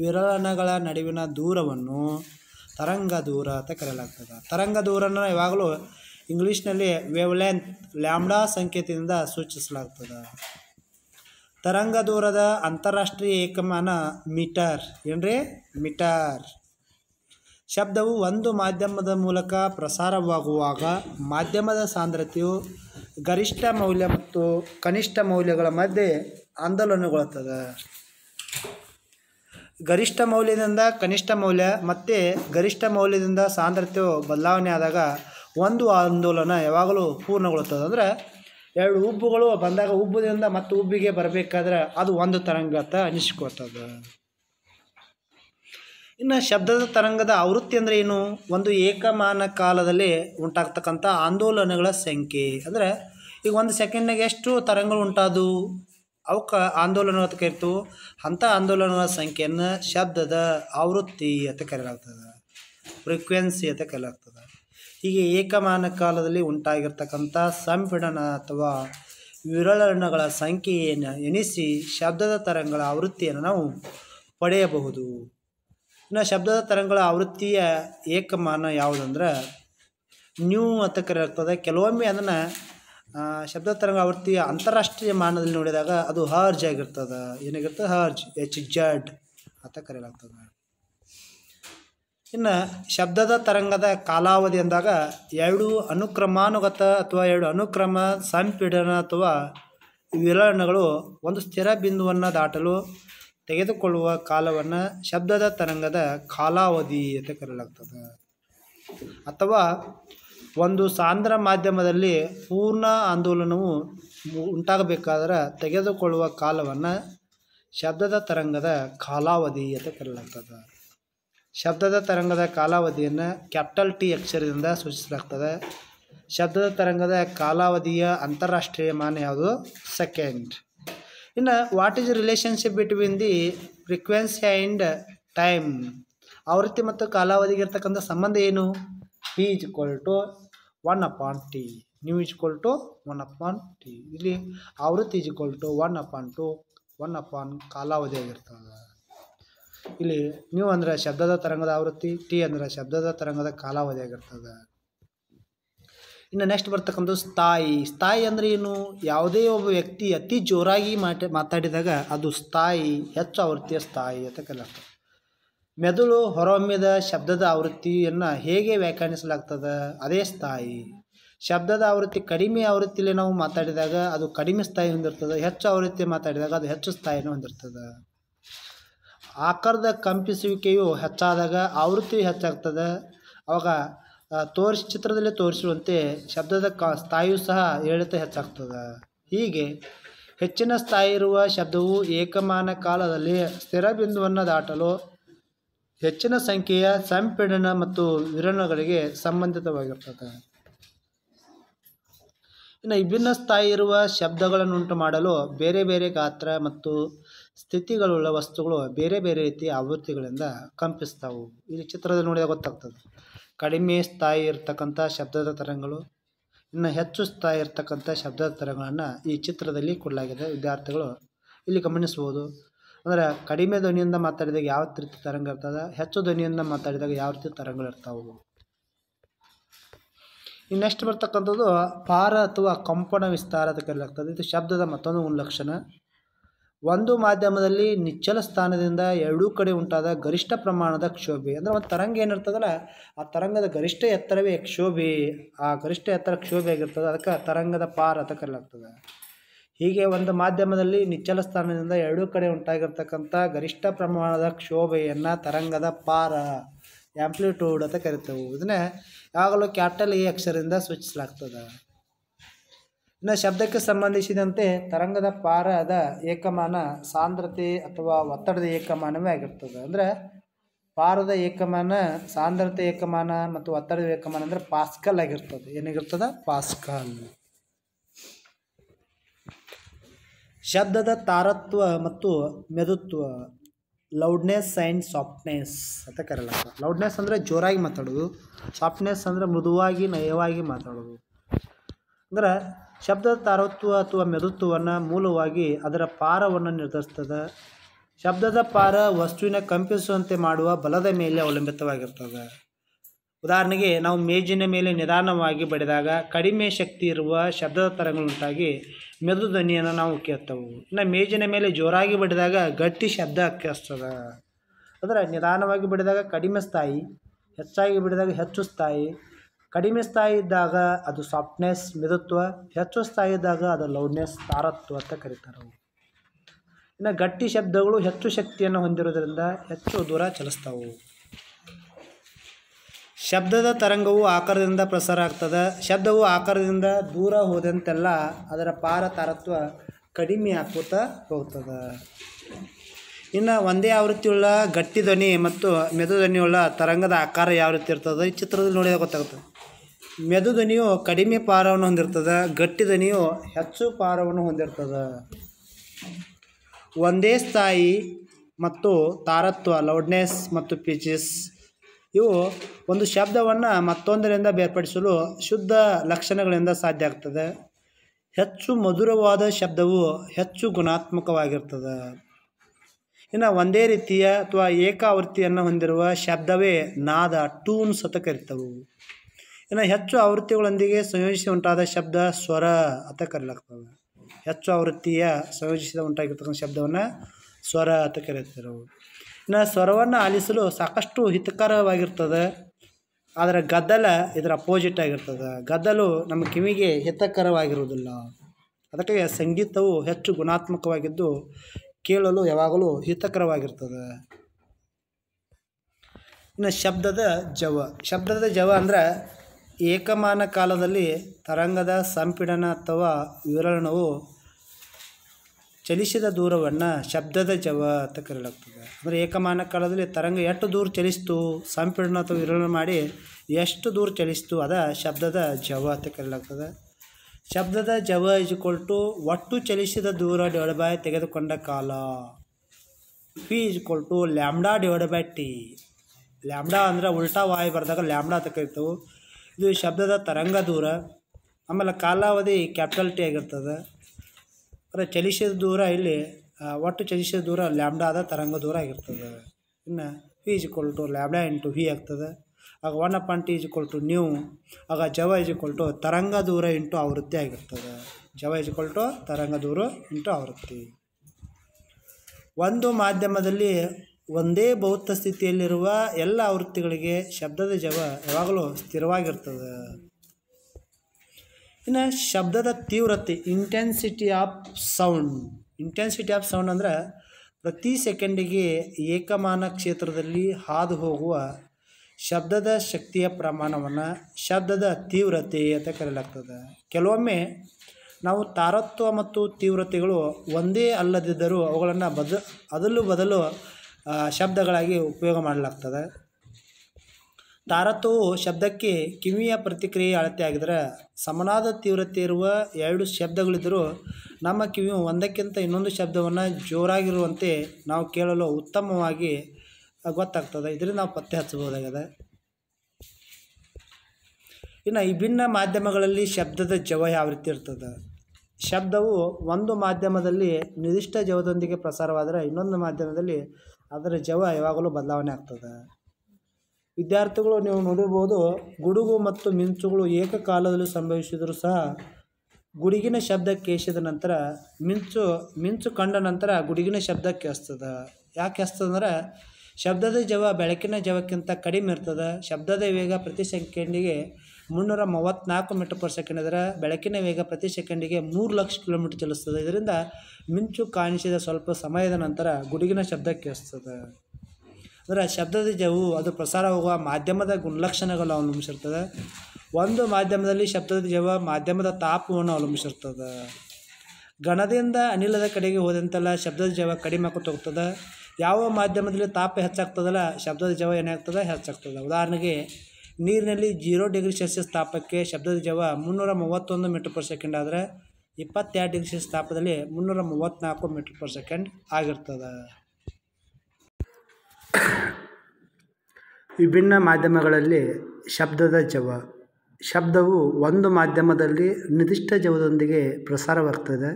ವಿರಳಣಗಳ ನಡುವಿನ ದೂರವನ್ನು ತರಂಗ ದೂರ ಅಂತ ಕರೆಯಲಾಗ್ತದೆ ತರಂಗ ದೂರನ ಯಾವಾಗಲೂ ಇಂಗ್ಲೀಷ್ನಲ್ಲಿ ವೇವ್ಲೆಂತ್ ಲ್ಯಾಮ್ಡಾ ಸಂಕೇತದಿಂದ ಸೂಚಿಸಲಾಗ್ತದೆ ತರಂಗ ದೂರದ ಅಂತಾರಾಷ್ಟ್ರೀಯ ಏಕಮಾನ ಮೀಟರ್ ಏನ್ರಿ ಮೀಟರ್ ಶಬ್ದವು ಒಂದು ಮಾಧ್ಯಮದ ಮೂಲಕ ಪ್ರಸಾರವಾಗುವಾಗ ಮಾಧ್ಯಮದ ಸಾಂದ್ರತೆಯು ಗರಿಷ್ಠ ಮೌಲ್ಯ ಮತ್ತು ಕನಿಷ್ಠ ಮೌಲ್ಯಗಳ ಮಧ್ಯೆ ಆಂದೋಲನಗೊಳ್ಳುತ್ತದೆ ಗರಿಷ್ಠ ಮೌಲ್ಯದಿಂದ ಕನಿಷ್ಠ ಮೌಲ್ಯ ಮತ್ತು ಗರಿಷ್ಠ ಮೌಲ್ಯದಿಂದ ಸಾಂದ್ರತೆಯು ಬದಲಾವಣೆ ಆದಾಗ ಒಂದು ಆಂದೋಲನ ಯಾವಾಗಲೂ ಪೂರ್ಣಗೊಳ್ಳುತ್ತದೆ ಅಂದರೆ ಎರಡು ಉಬ್ಬುಗಳು ಬಂದಾಗ ಉಬ್ಬುದಿಂದ ಮತ್ತು ಉಬ್ಬಿಗೆ ಬರಬೇಕಾದ್ರೆ ಅದು ಒಂದು ತರಂಗ ಅಂತ ಅನಿಸ್ಕೊಳ್ತದೆ ಇನ್ನು ಶಬ್ದದ ತರಂಗದ ಆವೃತ್ತಿ ಅಂದರೆ ಏನು ಒಂದು ಏಕಮಾನ ಕಾಲದಲ್ಲಿ ಉಂಟಾಗ್ತಕ್ಕಂಥ ಆಂದೋಲನಗಳ ಸಂಖ್ಯೆ ಅಂದರೆ ಈಗ ಒಂದು ಸೆಕೆಂಡ್ನಾಗ ಎಷ್ಟು ತರಂಗಗಳು ಉಂಟಾದವು ಅವಕ್ಕೆ ಆಂದೋಲನ ಅಂತ ಕರಿತು ಅಂಥ ಆಂದೋಲನಗಳ ಸಂಖ್ಯೆಯನ್ನು ಶಬ್ದದ ಆವೃತ್ತಿ ಅಂತ ಕರೆಯಲಾಗ್ತದೆ ಫ್ರೀಕ್ವೆನ್ಸಿ ಅಂತ ಕರೆಯಲಾಗ್ತದೆ ಹೀಗೆ ಏಕಮಾನ ಕಾಲದಲ್ಲಿ ಉಂಟಾಗಿರ್ತಕ್ಕಂಥ ಸಂಪೀಡನ ಅಥವಾ ವಿರಳಣಗಳ ಸಂಖ್ಯೆಯನ್ನು ಎಣಿಸಿ ಶಬ್ದದ ತರಂಗಗಳ ಆವೃತ್ತಿಯನ್ನು ನಾವು ಪಡೆಯಬಹುದು ಇನ್ನು ಶಬ್ದದ ತರಂಗದ ಆವೃತ್ತಿಯ ಏಕಮಾನ ಯಾವುದಂದ್ರೆ ನ್ಯೂ ಅಂತ ಕರೆಯಲಾಗ್ತದೆ ಕೆಲವೊಮ್ಮೆ ಅದನ್ನು ಶಬ್ದ ತರಂಗ ಆವೃತ್ತಿಯ ಅಂತಾರಾಷ್ಟ್ರೀಯ ಮಾನದಲ್ಲಿ ನೋಡಿದಾಗ ಅದು ಹರ್ಜ್ ಆಗಿರ್ತದೆ ಏನಾಗಿರ್ತದೆ ಹರ್ಜ್ ಎಚ್ ಜಡ್ ಅಂತ ಕರೆಯಲಾಗ್ತದೆ ಇನ್ನು ಶಬ್ದದ ತರಂಗದ ಕಾಲಾವಧಿ ಅಂದಾಗ ಎರಡು ಅನುಕ್ರಮಾನುಗತ ಅಥವಾ ಎರಡು ಅನುಕ್ರಮ ಸಂಪೀಡನ ಅಥವಾ ವಿಲರಣಗಳು ಒಂದು ಸ್ಥಿರ ಬಿಂದುವನ್ನು ದಾಟಲು ತೆಗೆದುಕೊಳ್ಳುವ ಕಾಲವನ್ನು ಶಬ್ದದ ತರಂಗದ ಕಾಲಾವಧಿ ಅಂತ ಕರೆಯಲಾಗ್ತದೆ ಅಥವಾ ಒಂದು ಸಾಂದ್ರ ಮಾಧ್ಯಮದಲ್ಲಿ ಪೂರ್ಣ ಆಂದೋಲನವು ಉಂಟಾಗಬೇಕಾದ್ರೆ ತೆಗೆದುಕೊಳ್ಳುವ ಕಾಲವನ್ನು ಶಬ್ದದ ತರಂಗದ ಕಾಲಾವಧಿ ಅಂತ ಕರೆಯಲಾಗ್ತದೆ ಶಬ್ದದ ತರಂಗದ ಕಾಲಾವಧಿಯನ್ನು ಕ್ಯಾಪಿಟಲ್ ಟಿ ಅಕ್ಷರದಿಂದ ಸೂಚಿಸಲಾಗ್ತದೆ ಶಬ್ದದ ತರಂಗದ ಕಾಲಾವಧಿಯ ಅಂತಾರಾಷ್ಟ್ರೀಯ ಮಾನ ಯಾವುದು ಸೆಕೆಂಡ್ ಇನ್ನು what is relationship between the frequency and time ಆವೃತ್ತಿ ಮತ್ತು ಕಾಲಾವಧಿಗೆ ಇರ್ತಕ್ಕಂಥ ಸಂಬಂಧ ಏನು P is equal to one upon T nu is equal to one upon T ಇಲ್ಲಿ ಆವೃತ್ತಿ is equal to one upon to one upon ಕಾಲಾವಧಿ ಆಗಿರ್ತದೆ ಇಲ್ಲಿ ನ್ಯೂ ಅಂದರೆ ಶಬ್ದದ ತರಂಗದ ಆವೃತ್ತಿ ಟಿ ಅಂದರೆ ಶಬ್ದದ ತರಂಗದ ಕಾಲಾವಧಿ ಆಗಿರ್ತದೆ ಇನ್ನು ನೆಕ್ಸ್ಟ್ ಬರ್ತಕ್ಕಂಥ ಸ್ಥಾಯಿ ಸ್ಥಾಯಿ ಅಂದರೆ ಏನು ಯಾವುದೇ ಒಬ್ಬ ವ್ಯಕ್ತಿ ಅತಿ ಜೋರಾಗಿ ಮಾಟ ಮಾತಾಡಿದಾಗ ಅದು ಸ್ಥಾಯಿ ಹೆಚ್ಚು ಆವೃತ್ತಿಯ ಸ್ಥಾಯಿ ಅಂತ ಕರೆಯಲಾಗ್ತದೆ ಮೆದುಳು ಹೊರಹೊಮ್ಮಿದ ಶಬ್ದದ ಆವೃತ್ತಿಯನ್ನು ಹೇಗೆ ವ್ಯಾಖ್ಯಾನಿಸಲಾಗ್ತದೆ ಅದೇ ಸ್ಥಾಯಿ ಶಬ್ದದ ಆವೃತ್ತಿ ಕಡಿಮೆ ಆವೃತ್ತಿಯಲ್ಲಿ ನಾವು ಮಾತಾಡಿದಾಗ ಅದು ಕಡಿಮೆ ಸ್ಥಾಯಿ ಹೊಂದಿರ್ತದೆ ಹೆಚ್ಚು ಆವೃತ್ತಿ ಮಾತಾಡಿದಾಗ ಅದು ಹೆಚ್ಚು ಸ್ಥಾಯಿನ ಹೊಂದಿರ್ತದೆ ಆಕಾರದ ಕಂಪಿಸುವಿಕೆಯು ಹೆಚ್ಚಾದಾಗ ಆವೃತ್ತಿ ಹೆಚ್ಚಾಗ್ತದೆ ಅವಾಗ ತೋರಿಸಿ ಚಿತ್ರದಲ್ಲಿ ತೋರಿಸುವಂತೆ ಶಬ್ದದ ಕಾ ಸ್ಥಾಯಿಯು ಸಹ ಏಳತೆ ಹೆಚ್ಚಾಗ್ತದೆ ಹೀಗೆ ಹೆಚ್ಚಿನ ಸ್ಥಾಯಿ ಇರುವ ಶಬ್ದವು ಏಕಮಾನ ಕಾಲದಲ್ಲಿ ಸ್ಥಿರ ಬಿಂದುವನ್ನು ದಾಟಲು ಹೆಚ್ಚಿನ ಸಂಖ್ಯೆಯ ಸಂಪೀಡನ ಮತ್ತು ವಿರಣಗಳಿಗೆ ಸಂಬಂಧಿತವಾಗಿರ್ತದೆ ಇನ್ನು ವಿಭಿನ್ನ ಸ್ಥಾಯಿ ಇರುವ ಉಂಟು ಮಾಡಲು ಬೇರೆ ಬೇರೆ ಗಾತ್ರ ಮತ್ತು ಸ್ಥಿತಿಗಳುಳ್ಳ ವಸ್ತುಗಳು ಬೇರೆ ಬೇರೆ ರೀತಿಯ ಆವೃತ್ತಿಗಳಿಂದ ಕಂಪಿಸ್ತಾವು ಇಲ್ಲಿ ಚಿತ್ರದಲ್ಲಿ ನೋಡಿದಾಗ ಗೊತ್ತಾಗ್ತದೆ ಕಡಿಮೆ ಸ್ಥಾಯಿ ಇರತಕ್ಕಂಥ ಶಬ್ದದ ತರಂಗಗಳು ಇನ್ನು ಹೆಚ್ಚು ಸ್ಥಾಯಿ ಇರ್ತಕ್ಕಂಥ ಶಬ್ದದ ತರಂಗಗಳನ್ನು ಈ ಚಿತ್ರದಲ್ಲಿ ಕೊಡಲಾಗಿದೆ ವಿದ್ಯಾರ್ಥಿಗಳು ಇಲ್ಲಿ ಗಮನಿಸ್ಬೋದು ಅಂದರೆ ಕಡಿಮೆ ಧ್ವನಿಯಿಂದ ಮಾತಾಡಿದಾಗ ಯಾವ ರೀತಿ ತರಂಗ ಇರ್ತದೆ ಹೆಚ್ಚು ಧ್ವನಿಯಿಂದ ಮಾತಾಡಿದಾಗ ಯಾವ ರೀತಿ ತರಂಗಗಳು ಇನ್ನು ನೆಕ್ಸ್ಟ್ ಬರ್ತಕ್ಕಂಥದ್ದು ಪಾರ ಅಥವಾ ಕಂಪನ ವಿಸ್ತಾರದ ಅಂತ ಇದು ಶಬ್ದದ ಮತ್ತೊಂದು ಗುಣಲಕ್ಷಣ ಒಂದು ಮಾಧ್ಯಮದಲ್ಲಿ ನಿಚ್ಚಲ ಸ್ಥಾನದಿಂದ ಎರಡೂ ಕಡೆ ಉಂಟಾದ ಗರಿಷ್ಠ ಪ್ರಮಾಣದ ಕ್ಷೋಭೆ ಅಂದರೆ ಒಂದು ತರಂಗ ಏನಿರ್ತದಲ್ಲ ಆ ತರಂಗದ ಗರಿಷ್ಠ ಎತ್ತರವೇ ಕ್ಷೋಭೆ ಆ ಗರಿಷ್ಠ ಎತ್ತರ ಕ್ಷೋಭೆ ಆಗಿರ್ತದೆ ಅದಕ್ಕೆ ತರಂಗದ ಪಾರ ಅಂತ ಕರೆಯಲಾಗ್ತದೆ ಹೀಗೆ ಒಂದು ಮಾಧ್ಯಮದಲ್ಲಿ ನಿಚ್ಚಲ ಸ್ಥಾನದಿಂದ ಎರಡೂ ಕಡೆ ಉಂಟಾಗಿರ್ತಕ್ಕಂಥ ಗರಿಷ್ಠ ಪ್ರಮಾಣದ ಕ್ಷೋಭೆಯನ್ನು ತರಂಗದ ಪಾರ ಆ್ಯಂಪ್ಲಿಟ್ಯೂಡ್ ಅಂತ ಕರಿತೇವೆ ಇದನ್ನೇ ಯಾವಾಗಲೂ ಕ್ಯಾಪಿಟಲ್ ಎ ಅಕ್ಷರದಿಂದ ಸೂಚಿಸಲಾಗ್ತದೆ ಇನ್ನು ಶಬ್ದಕ್ಕೆ ಸಂಬಂಧಿಸಿದಂತೆ ತರಂಗದ ಪಾರದ ಏಕಮಾನ ಸಾಂದ್ರತೆ ಅಥವಾ ಒತ್ತಡದ ಏಕಮಾನವೇ ಆಗಿರ್ತದೆ ಅಂದರೆ ಪಾರದ ಏಕಮಾನ ಸಾಂದ್ರತೆ ಏಕಮಾನ ಮತ್ತು ಒತ್ತಡದ ಏಕಮಾನ ಅಂದರೆ ಪಾಸ್ಕಲ್ ಆಗಿರ್ತದೆ ಏನಾಗಿರ್ತದೆ ಪಾಸ್ಕಲ್ ಶಬ್ದದ ತಾರತ್ವ ಮತ್ತು ಮೆದುತ್ವ ಲೌಡ್ನೆಸ್ ಆ್ಯಂಡ್ ಸಾಫ್ಟ್ನೆಸ್ ಅಂತ ಕರೆಯಲಾಗ ಲೌಡ್ನೆಸ್ ಅಂದರೆ ಜೋರಾಗಿ ಮಾತಾಡೋದು ಸಾಫ್ಟ್ನೆಸ್ ಅಂದರೆ ಮೃದುವಾಗಿ ನಯವಾಗಿ ಮಾತಾಡೋದು ಅಂದ್ರೆ ಶಬ್ದದ ತಾರತ್ವ ಅಥವಾ ಮೆದುತ್ವವನ್ನು ಮೂಲವಾಗಿ ಅದರ ಪಾರವನ್ನು ನಿರ್ಧರಿಸ್ತದೆ ಶಬ್ದದ ಪಾರ ವಸ್ತುವಿನ ಕಂಪಿಸುವಂತೆ ಮಾಡುವ ಬಲದ ಮೇಲೆ ಅವಲಂಬಿತವಾಗಿರ್ತದೆ ಉದಾಹರಣೆಗೆ ನಾವು ಮೇಜಿನ ಮೇಲೆ ನಿಧಾನವಾಗಿ ಬಡಿದಾಗ ಕಡಿಮೆ ಶಕ್ತಿ ಇರುವ ಶಬ್ದದ ತರಂಗಗಳುಂಟಾಗಿ ಮೆದು ಧ್ವನಿಯನ್ನು ನಾವು ಕೇಳ್ತೇವೆ ಇನ್ನು ಮೇಜಿನ ಮೇಲೆ ಜೋರಾಗಿ ಬಡಿದಾಗ ಗಟ್ಟಿ ಶಬ್ದ ಕೇಳಿಸ್ತದೆ ಅಂದರೆ ನಿಧಾನವಾಗಿ ಬಡಿದಾಗ ಕಡಿಮೆ ಸ್ಥಾಯಿ ಹೆಚ್ಚಾಗಿ ಬಿಡಿದಾಗ ಹೆಚ್ಚು ಸ್ಥಾಯಿ ಕಡಿಮೆ ಸ್ಥಾಯಿ ಇದ್ದಾಗ ಅದು ಸಾಫ್ಟ್ನೆಸ್ ಮಿದುತ್ವ ಹೆಚ್ಚು ಸ್ಥಾಯಿ ಇದ್ದಾಗ ಅದು ಲೌಡ್ನೆಸ್ ತಾರತ್ವ ಅಂತ ಕರೀತಾರೆ ಅವು ಇನ್ನು ಗಟ್ಟಿ ಶಬ್ದಗಳು ಹೆಚ್ಚು ಶಕ್ತಿಯನ್ನು ಹೊಂದಿರೋದ್ರಿಂದ ಹೆಚ್ಚು ದೂರ ಚಲಿಸ್ತಾವು ಶಬ್ದದ ತರಂಗವು ಆಕಾರದಿಂದ ಪ್ರಸಾರ ಆಗ್ತದೆ ಶಬ್ದವು ಆಕಾರದಿಂದ ದೂರ ಹೋದಂತೆಲ್ಲ ಅದರ ಪಾರ ತಾರತ್ವ ಕಡಿಮೆ ಆಗ್ತಾ ಹೋಗ್ತದೆ ಇನ್ನು ಒಂದೇ ಆವೃತ್ತಿಯುಳ್ಳ ಗಟ್ಟಿ ಧ್ವನಿ ಮತ್ತು ಮೆದು ಧ್ವನಿಯುಳ್ಳ ತರಂಗದ ಆಕಾರ ಯಾವ ರೀತಿ ಇರ್ತದೆ ಈ ಚಿತ್ರದಲ್ಲಿ ನೋಡಿದಾಗ ಗೊತ್ತಾಗುತ್ತೆ ಮೆದು ದನಿಯು ಕಡಿಮೆ ಪಾರವನ್ನು ಹೊಂದಿರ್ತದೆ ಗಟ್ಟಿದನಿಯು ಹೆಚ್ಚು ಪಾರವನ್ನು ಹೊಂದಿರ್ತದೆ ಒಂದೇ ಸ್ಥಾಯಿ ಮತ್ತು ತಾರತ್ವ ಲೌಡ್ನೆಸ್ ಮತ್ತು ಪಿಚಸ್ ಇವು ಒಂದು ಶಬ್ದವನ್ನು ಮತ್ತೊಂದರಿಂದ ಬೇರ್ಪಡಿಸಲು ಶುದ್ಧ ಲಕ್ಷಣಗಳಿಂದ ಸಾಧ್ಯ ಆಗ್ತದೆ ಹೆಚ್ಚು ಮಧುರವಾದ ಶಬ್ದವು ಹೆಚ್ಚು ಗುಣಾತ್ಮಕವಾಗಿರ್ತದೆ ಇನ್ನು ಒಂದೇ ರೀತಿಯ ಅಥವಾ ಏಕಾವೃತ್ತಿಯನ್ನು ಹೊಂದಿರುವ ಶಬ್ದವೇ ನಾದ ಟೂನ್ ಸತಕರಿತವು ಇನ್ನು ಹೆಚ್ಚು ಆವೃತ್ತಿಗಳೊಂದಿಗೆ ಸಂಯೋಜಿಸಿ ಉಂಟಾದ ಶಬ್ದ ಸ್ವರ ಅಂತ ಕರೀಲಾಗ್ತವೆ ಹೆಚ್ಚು ಆವೃತ್ತಿಯ ಸಂಯೋಜಿಸಿದ ಉಂಟಾಗಿರ್ತಕ್ಕಂಥ ಶಬ್ದವನ್ನು ಸ್ವರ ಅಂತ ಕರೀತಾರೆ ಇನ್ನು ಸ್ವರವನ್ನು ಆಲಿಸಲು ಸಾಕಷ್ಟು ಹಿತಕರವಾಗಿರ್ತದೆ ಆದರೆ ಗದ್ದಲ ಇದರ ಅಪೋಸಿಟ್ ಆಗಿರ್ತದೆ ಗದ್ದಲು ನಮ್ಮ ಕಿವಿಗೆ ಹಿತಕರವಾಗಿರುವುದಿಲ್ಲ ಅದಕ್ಕೆ ಸಂಗೀತವು ಹೆಚ್ಚು ಗುಣಾತ್ಮಕವಾಗಿದ್ದು ಕೇಳಲು ಯಾವಾಗಲೂ ಹಿತಕರವಾಗಿರ್ತದೆ ಇನ್ನು ಶಬ್ದದ ಜವ ಶಬ್ದದ ಜವ ಅಂದರೆ ಏಕಮಾನ ಕಾಲದಲ್ಲಿ ತರಂಗದ ಸಂಪೀಡನ ಅಥವಾ ವಿವರಣವು ಚಲಿಸಿದ ದೂರವನ್ನು ಶಬ್ದದ ಜವ ಅಂತ ಕರೆಯಲಾಗ್ತದೆ ಅಂದರೆ ಏಕಮಾನ ಕಾಲದಲ್ಲಿ ತರಂಗ ಎಷ್ಟು ದೂರ ಚಲಿಸ್ತು ಸಂಪೀಡನ ಅಥವಾ ವಿರಲನ ಮಾಡಿ ಎಷ್ಟು ದೂರ ಚಲಿಸ್ತು ಅದ ಶಬ್ದದ ಜವ ಅಂತ ಕರೆಯಲಾಗ್ತದೆ ಶಬ್ದದ ಜವ ಇಜ್ಕೊಲ್ ಟು ಒಟ್ಟು ಚಲಿಸಿದ ದೂರ ಡಿವೈಡ್ ಬೈ ತೆಗೆದುಕೊಂಡ ಕಾಲ P is equal to lambda divide by T lambda ಅಂದರೆ ಉಲ್ಟಾ ವಾಯು ಬರೆದಾಗ ಲ್ಯಾಮ್ಡಾ ಅಂತ ಕರಿತವು ಇದು ಶಬ್ದದ ತರಂಗ ದೂರ ಆಮೇಲೆ ಕಾಲಾವಧಿ ಕ್ಯಾಪಿಟಲ್ ಟಿ ಆಗಿರ್ತದೆ ಅಂದರೆ ಚಲಿಸಿದ ದೂರ ಇಲ್ಲಿ ಒಟ್ಟು ಚಲಿಸಿದ ದೂರ ಲ್ಯಾಬ್ಡಾದ ತರಂಗ ದೂರ ಆಗಿರ್ತದೆ ಇನ್ನು V is equal to lambda into V ಆಗ್ತದೆ ಆಗ one up T is equal to nu ಆಗ ಜವ ಇಸ್ ಇಕ್ವಲ್ ಟು ತರಂಗ ದೂರ ಇಂಟು ಆವೃತ್ತಿ ಆಗಿರ್ತದೆ ಜವ ಇಸ್ ಇಕ್ವಲ್ ಟು ತರಂಗ ದೂರ ಇಂಟು ಆವೃತ್ತಿ ಒಂದು ಮಾಧ್ಯಮದಲ್ಲಿ ಒಂದೇ ಭೌತ ಸ್ಥಿತಿಯಲ್ಲಿರುವ ಎಲ್ಲ ಆವೃತ್ತಿಗಳಿಗೆ ಶಬ್ದದ ಜವ ಯಾವಾಗಲೂ ಸ್ಥಿರವಾಗಿರ್ತದೆ ಇನ್ನು ಶಬ್ದದ ತೀವ್ರತೆ intensity of sound intensity of sound ಅಂದರೆ ಪ್ರತಿ ಸೆಕೆಂಡಿಗೆ ಏಕಮಾನ ಕ್ಷೇತ್ರದಲ್ಲಿ ಹಾದು ಹೋಗುವ ಶಬ್ದದ ಶಕ್ತಿಯ ಪ್ರಮಾಣವನ್ನು ಶಬ್ದದ ತೀವ್ರತೆ ಅಂತ ಕರೆಯಲಾಗ್ತದೆ ಕೆಲವೊಮ್ಮೆ ನಾವು ತಾರತ್ವ ಮತ್ತು ತೀವ್ರತೆಗಳು ಒಂದೇ ಅಲ್ಲದಿದ್ದರೂ ಅವುಗಳನ್ನು ಬದ ಅದಲು ಬದಲು ಶಬ್ದಗಳಾಗಿ ಉಪಯೋಗ ಮಾಡಲಾಗ್ತದೆ ತಾರತ್ವವು ಶಬ್ದಕ್ಕೆ ಕಿವಿಯ ಪ್ರತಿಕ್ರಿಯೆ ಅಳತೆ ಆಗಿದ್ರೆ ಸಮನಾದ ತೀವ್ರತೆ ಇರುವ ಎರಡು ಶಬ್ದಗಳಿದ್ದರೂ ನಮ್ಮ ಕಿವಿಯು ಒಂದಕ್ಕಿಂತ ಇನ್ನೊಂದು ಶಬ್ದವನ್ನು ಜೋರಾಗಿರುವಂತೆ ನಾವು ಕೇಳಲು ಉತ್ತಮವಾಗಿ ಗೊತ್ತಾಗ್ತದೆ ಇದರಿಂದ ನಾವು ಪತ್ತೆ ಹಚ್ಚಬಹುದಾಗಿದೆ ಇನ್ನು ವಿಭಿನ್ನ ಮಾಧ್ಯಮಗಳಲ್ಲಿ ಶಬ್ದದ ಜವ ಯಾವ ರೀತಿ ಇರ್ತದೆ ಶಬ್ದವು ಒಂದು ಮಾಧ್ಯಮದಲ್ಲಿ ನಿರ್ದಿಷ್ಟ ಜವದೊಂದಿಗೆ ಪ್ರಸಾರವಾದರೆ ಇನ್ನೊಂದು ಮಾಧ್ಯಮದಲ್ಲಿ ಅದರ ಜವ ಯಾವಾಗಲೂ ಬದಲಾವಣೆ ಆಗ್ತದೆ ವಿದ್ಯಾರ್ಥಿಗಳು ನೀವು ನೋಡಿರ್ಬೋದು ಗುಡುಗು ಮತ್ತು ಮಿಂಚುಗಳು ಏಕಕಾಲದಲ್ಲಿ ಸಂಭವಿಸಿದರೂ ಸಹ ಗುಡುಗಿನ ಶಬ್ದ ಕೇಸಿದ ನಂತರ ಮಿಂಚು ಮಿಂಚು ಕಂಡ ನಂತರ ಗುಡುಗಿನ ಶಬ್ದ ಕೇಸ್ತದೆ ಯಾಕೆ ಕೇಳಿಸ್ತದಂದ್ರೆ ಶಬ್ದದ ಜವ ಬೆಳಕಿನ ಜವಕ್ಕಿಂತ ಕಡಿಮೆ ಇರ್ತದೆ ಶಬ್ದದ ವೇಗ ಪ್ರತಿ ಸೆಕೆಂಡಿಗೆ ಮುನ್ನೂರ ಮೂವತ್ತ್ನಾಲ್ಕು ಮೀಟರ್ ಪರ್ ಸೆಕೆಂಡ್ ಅದರ ಬೆಳಕಿನ ವೇಗ ಪ್ರತಿ ಸೆಕೆಂಡಿಗೆ ಮೂರು ಲಕ್ಷ ಕಿಲೋಮೀಟರ್ ಚಲಿಸ್ತದೆ ಇದರಿಂದ ಮಿಂಚು ಕಾಣಿಸಿದ ಸ್ವಲ್ಪ ಸಮಯದ ನಂತರ ಗುಡುಗಿನ ಶಬ್ದ ಕೇಳಿಸ್ತದೆ ಅಂದರೆ ಶಬ್ದದ ಜವು ಅದು ಪ್ರಸಾರ ಹೋಗುವ ಮಾಧ್ಯಮದ ಗುಣಲಕ್ಷಣಗಳು ಅವಲಂಬಿಸಿರ್ತದೆ ಒಂದು ಮಾಧ್ಯಮದಲ್ಲಿ ಶಬ್ದದ ಜವ ಮಾಧ್ಯಮದ ತಾಪವನ್ನು ಅವಲಂಬಿಸಿರ್ತದೆ ಗಣದಿಂದ ಅನಿಲದ ಕಡೆಗೆ ಹೋದಂತೆಲ್ಲ ಶಬ್ದದ ಜವ ಕಡಿಮೆ ಹಾಕೋತ ಯಾವ ಮಾಧ್ಯಮದಲ್ಲಿ ತಾಪ ಹೆಚ್ಚಾಗ್ತದಲ್ಲ ಶಬ್ದದ ಜವ ಏನಾಗ್ತದೆ ಹೆಚ್ಚಾಗ್ತದೆ ಉದಾಹರಣೆಗೆ ನೀರಿನಲ್ಲಿ ಜೀರೋ ಡಿಗ್ರಿ ಸೆಲ್ಸಿಯಸ್ ತಾಪಕ್ಕೆ ಶಬ್ದದ ಜವ ಮುನ್ನೂರ ಮೂವತ್ತೊಂದು ಮೀಟ್ರ್ ಪರ್ ಸೆಕೆಂಡ್ ಆದರೆ ಇಪ್ಪತ್ತೆರಡು ಡಿಗ್ರಿ ಸೆಲ್ಸಿಯಸ್ ತಾಪದಲ್ಲಿ ಮುನ್ನೂರ ಮೂವತ್ತ್ನಾಲ್ಕು ಮೀಟ್ರ್ ಪರ್ ಸೆಕೆಂಡ್ ಆಗಿರ್ತದೆ ವಿಭಿನ್ನ ಮಾಧ್ಯಮಗಳಲ್ಲಿ ಶಬ್ದದ ಜವ ಶಬ್ದವು ಒಂದು ಮಾಧ್ಯಮದಲ್ಲಿ ನಿರ್ದಿಷ್ಟ ಜವದೊಂದಿಗೆ ಪ್ರಸಾರವಾಗ್ತದೆ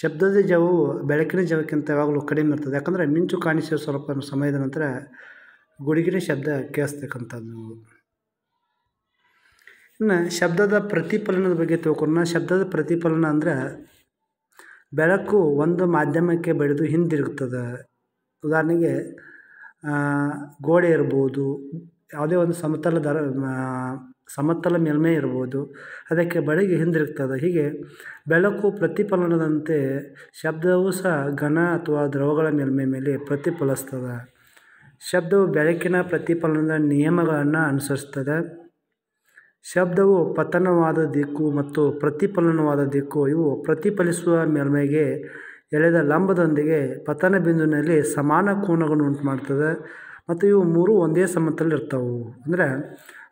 ಶಬ್ದದ ಜವವು ಬೆಳಕಿನ ಜವಕ್ಕಿಂತ ಯಾವಾಗಲೂ ಕಡಿಮೆ ಇರ್ತದೆ ಯಾಕಂದರೆ ಮಿಂಚು ಕಾಣಿಸುವ ಸ್ವಲ್ಪ ಸಮಯದ ನಂತರ ಗುಡುಗಿನ ಶಬ್ದ ಕೇಳಿಸ್ತಕ್ಕಂಥದ್ದು ಇನ್ನು ಶಬ್ದದ ಪ್ರತಿಫಲನದ ಬಗ್ಗೆ ತಿಳ್ಕೊಂಡು ಶಬ್ದದ ಪ್ರತಿಫಲನ ಅಂದರೆ ಬೆಳಕು ಒಂದು ಮಾಧ್ಯಮಕ್ಕೆ ಬೆಳೆದು ಹಿಂದಿರುಗ್ತದೆ ಉದಾಹರಣೆಗೆ ಗೋಡೆ ಇರ್ಬೋದು ಯಾವುದೇ ಒಂದು ಸಮತಲ ದರ ಸಮತಲ ಮೇಲ್ಮೈ ಇರ್ಬೋದು ಅದಕ್ಕೆ ಬೆಳಗ್ಗೆ ಹಿಂದಿರುಗ್ತದೆ ಹೀಗೆ ಬೆಳಕು ಪ್ರತಿಫಲನದಂತೆ ಶಬ್ದವೂ ಸಹ ಘನ ಅಥವಾ ದ್ರವಗಳ ಮೇಲ್ಮೆ ಮೇಲೆ ಪ್ರತಿಫಲಿಸ್ತದೆ ಶಬ್ದವು ಬೆಳಕಿನ ಪ್ರತಿಫಲನದ ನಿಯಮಗಳನ್ನು ಅನುಸರಿಸ್ತದೆ ಶಬ್ದವು ಪತನವಾದ ದಿಕ್ಕು ಮತ್ತು ಪ್ರತಿಫಲನವಾದ ದಿಕ್ಕು ಇವು ಪ್ರತಿಫಲಿಸುವ ಮೇಲ್ಮೈಗೆ ಎಳೆದ ಲಂಬದೊಂದಿಗೆ ಪತನ ಬಿಂದುವಿನಲ್ಲಿ ಸಮಾನ ಕೋನಗಳನ್ನು ಉಂಟು ಮಾಡ್ತದೆ ಮತ್ತು ಇವು ಮೂರು ಒಂದೇ ಸಮತಲ್ಲಿ ಅಂದರೆ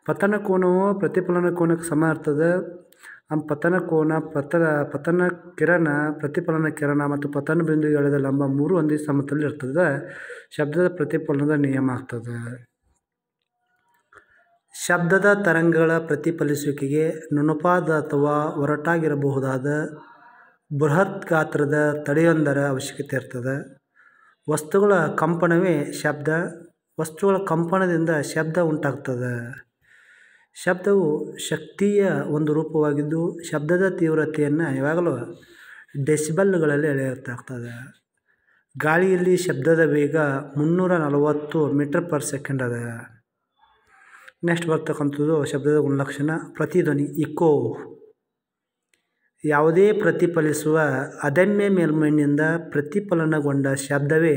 ಪತನ ಕೋನವು ಪ್ರತಿಫಲನ ಕೋನಕ್ಕೆ ಸಮ ಇರ್ತದೆ ಪತನ ಕೋನ ಪತನ ಪತನ ಕಿರಣ ಪ್ರತಿಫಲನ ಕಿರಣ ಮತ್ತು ಪತನ ಬಿಂದು ಎಳೆದ ಲಂಬ ಮೂರು ಒಂದೇ ಸಮತಲದಲ್ಲಿ ಇರ್ತದೆ ಶಬ್ದದ ಪ್ರತಿಫಲನದ ನಿಯಮ ಆಗ್ತದೆ ಶಬ್ದದ ತರಂಗಗಳ ಪ್ರತಿಫಲಿಸುವಿಕೆಗೆ ನುಣುಪಾದ ಅಥವಾ ಒರಟಾಗಿರಬಹುದಾದ ಬೃಹತ್ ಗಾತ್ರದ ತಡೆಯೊಂದರ ಅವಶ್ಯಕತೆ ಇರ್ತದೆ ವಸ್ತುಗಳ ಕಂಪನವೇ ಶಬ್ದ ವಸ್ತುಗಳ ಕಂಪನದಿಂದ ಶಬ್ದ ಉಂಟಾಗ್ತದೆ ಶಬ್ದವು ಶಕ್ತಿಯ ಒಂದು ರೂಪವಾಗಿದ್ದು ಶಬ್ದದ ತೀವ್ರತೆಯನ್ನು ಯಾವಾಗಲೂ ಡೆಸ್ಬಲ್ಗಳಲ್ಲಿ ಎಳೆಯುತ್ತಾಗ್ತದೆ ಗಾಳಿಯಲ್ಲಿ ಶಬ್ದದ ವೇಗ ಮುನ್ನೂರ ನಲವತ್ತು ಮೀಟರ್ ಪರ್ ಸೆಕೆಂಡ್ ಅದ ನೆಕ್ಸ್ಟ್ ಬರ್ತಕ್ಕಂಥದ್ದು ಶಬ್ದದ ಗುಣಲಕ್ಷಣ ಪ್ರತಿಧ್ವನಿ ಇಕೋ ಯಾವುದೇ ಪ್ರತಿಫಲಿಸುವ ಅದಮ್ಯ ಮೇಲ್ಮೈನಿಂದ ಪ್ರತಿಫಲನಗೊಂಡ ಶಬ್ದವೇ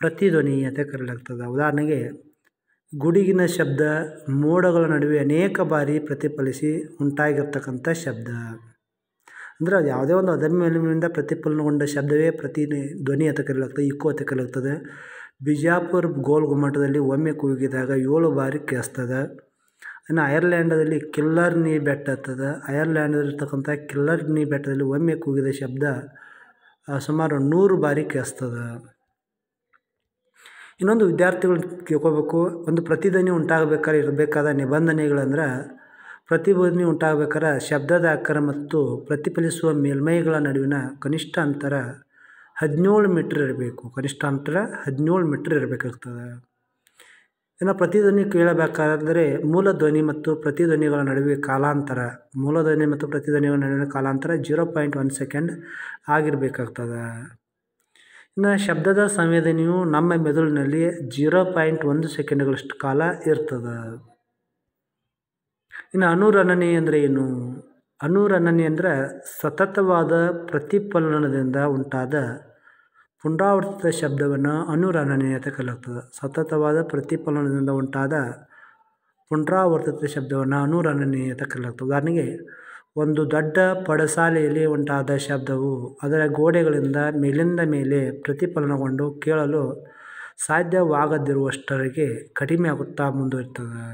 ಪ್ರತಿಧ್ವನಿ ಅಂತ ಕರೆಯಲಾಗ್ತದೆ ಉದಾಹರಣೆಗೆ ಗುಡಿಗಿನ ಶಬ್ದ ಮೋಡಗಳ ನಡುವೆ ಅನೇಕ ಬಾರಿ ಪ್ರತಿಫಲಿಸಿ ಉಂಟಾಗಿರ್ತಕ್ಕಂಥ ಶಬ್ದ ಅಂದ್ರೆ ಅದು ಯಾವುದೇ ಒಂದು ಅದಮ್ಯಲಿನಿಂದ ಪ್ರತಿಫಲನಗೊಂಡ ಶಬ್ದವೇ ಪ್ರತಿ ಧ್ವನಿ ಅಂತ ಕರೆಯಲಾಗ್ತದೆ ಇಕ್ಕೋ ಅಂತ ಕರೆಯಲಾಗ್ತದೆ ಬಿಜಾಪುರ್ ಗೋಲ್ ಗುಮ್ಮಟದಲ್ಲಿ ಒಮ್ಮೆ ಕೂಗಿದಾಗ ಏಳು ಬಾರಿ ಕೇಳಿಸ್ತದೆ ಇನ್ನು ಐರ್ಲ್ಯಾಂಡದಲ್ಲಿ ಕಿಲ್ಲರ್ ನೀ ಬೆಟ್ಟ ಹತ್ತದ ಐರ್ಲ್ಯಾಂಡಲ್ಲಿರ್ತಕ್ಕಂಥ ಕಿಲ್ಲರ್ ನೀ ಬೆಟ್ಟದಲ್ಲಿ ಒಮ್ಮೆ ಕೂಗಿದ ಶಬ್ದ ಸುಮಾರು ನೂರು ಬಾರಿ ಕೇಳಿಸ್ತದೆ ಇನ್ನೊಂದು ವಿದ್ಯಾರ್ಥಿಗಳು ತಿಳ್ಕೊಬೇಕು ಒಂದು ಪ್ರತಿಧ್ವನಿ ಉಂಟಾಗಬೇಕಾದ್ರೆ ಇರಬೇಕಾದ ನಿಬಂಧನೆಗಳಂದ್ರೆ ಪ್ರತಿಧ್ವನಿ ಉಂಟಾಗಬೇಕಾದ್ರೆ ಶಬ್ದದ ಅಕ್ಕರ ಮತ್ತು ಪ್ರತಿಫಲಿಸುವ ಮೇಲ್ಮೈಗಳ ನಡುವಿನ ಕನಿಷ್ಠ ಅಂತರ ಹದಿನೇಳು ಮೀಟ್ರ್ ಇರಬೇಕು ಕನಿಷ್ಠ ಅಂತರ ಹದಿನೇಳು ಮೀಟ್ರ್ ಇರಬೇಕಾಗ್ತದೆ ಇನ್ನು ಪ್ರತಿಧ್ವನಿ ಕೇಳಬೇಕಾದರೆ ಮೂಲ ಧ್ವನಿ ಮತ್ತು ಪ್ರತಿಧ್ವನಿಗಳ ನಡುವೆ ಕಾಲಾಂತರ ಮೂಲ ಧ್ವನಿ ಮತ್ತು ಪ್ರತಿಧ್ವನಿಗಳ ನಡುವಿನ ಕಾಲಾಂತರ ಜೀರೋ ಪಾಯಿಂಟ್ ಒನ್ ಸೆಕೆಂಡ್ ಆಗಿರಬೇಕಾಗ್ತದೆ ಇನ್ನು ಶಬ್ದದ ಸಂವೇದನೆಯು ನಮ್ಮ ಮೆದುಳಿನಲ್ಲಿ ಜೀರೋ ಪಾಯಿಂಟ್ ಒಂದು ಸೆಕೆಂಡ್ಗಳಷ್ಟು ಕಾಲ ಇರ್ತದೆ ಇನ್ನು ಅನುರಣನೆ ಅಂದರೆ ಏನು ಅನುರಣನೆ ಅಂದರೆ ಸತತವಾದ ಪ್ರತಿಫಲನದಿಂದ ಉಂಟಾದ ಪುನರಾವರ್ತಿತ ಶಬ್ದವನ್ನು ಅನುರಣನೆ ಅಂತ ಕಲಾಗ್ತದೆ ಸತತವಾದ ಪ್ರತಿಫಲನದಿಂದ ಉಂಟಾದ ಪುನರಾವರ್ತಿತ ಶಬ್ದವನ್ನು ಅನುರಣನೆ ಅಂತ ಕಲಾಗ್ತದೆ ಉದಾಹರಣೆಗೆ ಒಂದು ದೊಡ್ಡ ಪಡಸಾಲೆಯಲ್ಲಿ ಉಂಟಾದ ಶಬ್ದವು ಅದರ ಗೋಡೆಗಳಿಂದ ಮೇಲಿಂದ ಮೇಲೆ ಪ್ರತಿಫಲನಗೊಂಡು ಕೇಳಲು ಕಡಿಮೆ ಆಗುತ್ತಾ ಮುಂದುವರಿತದೆ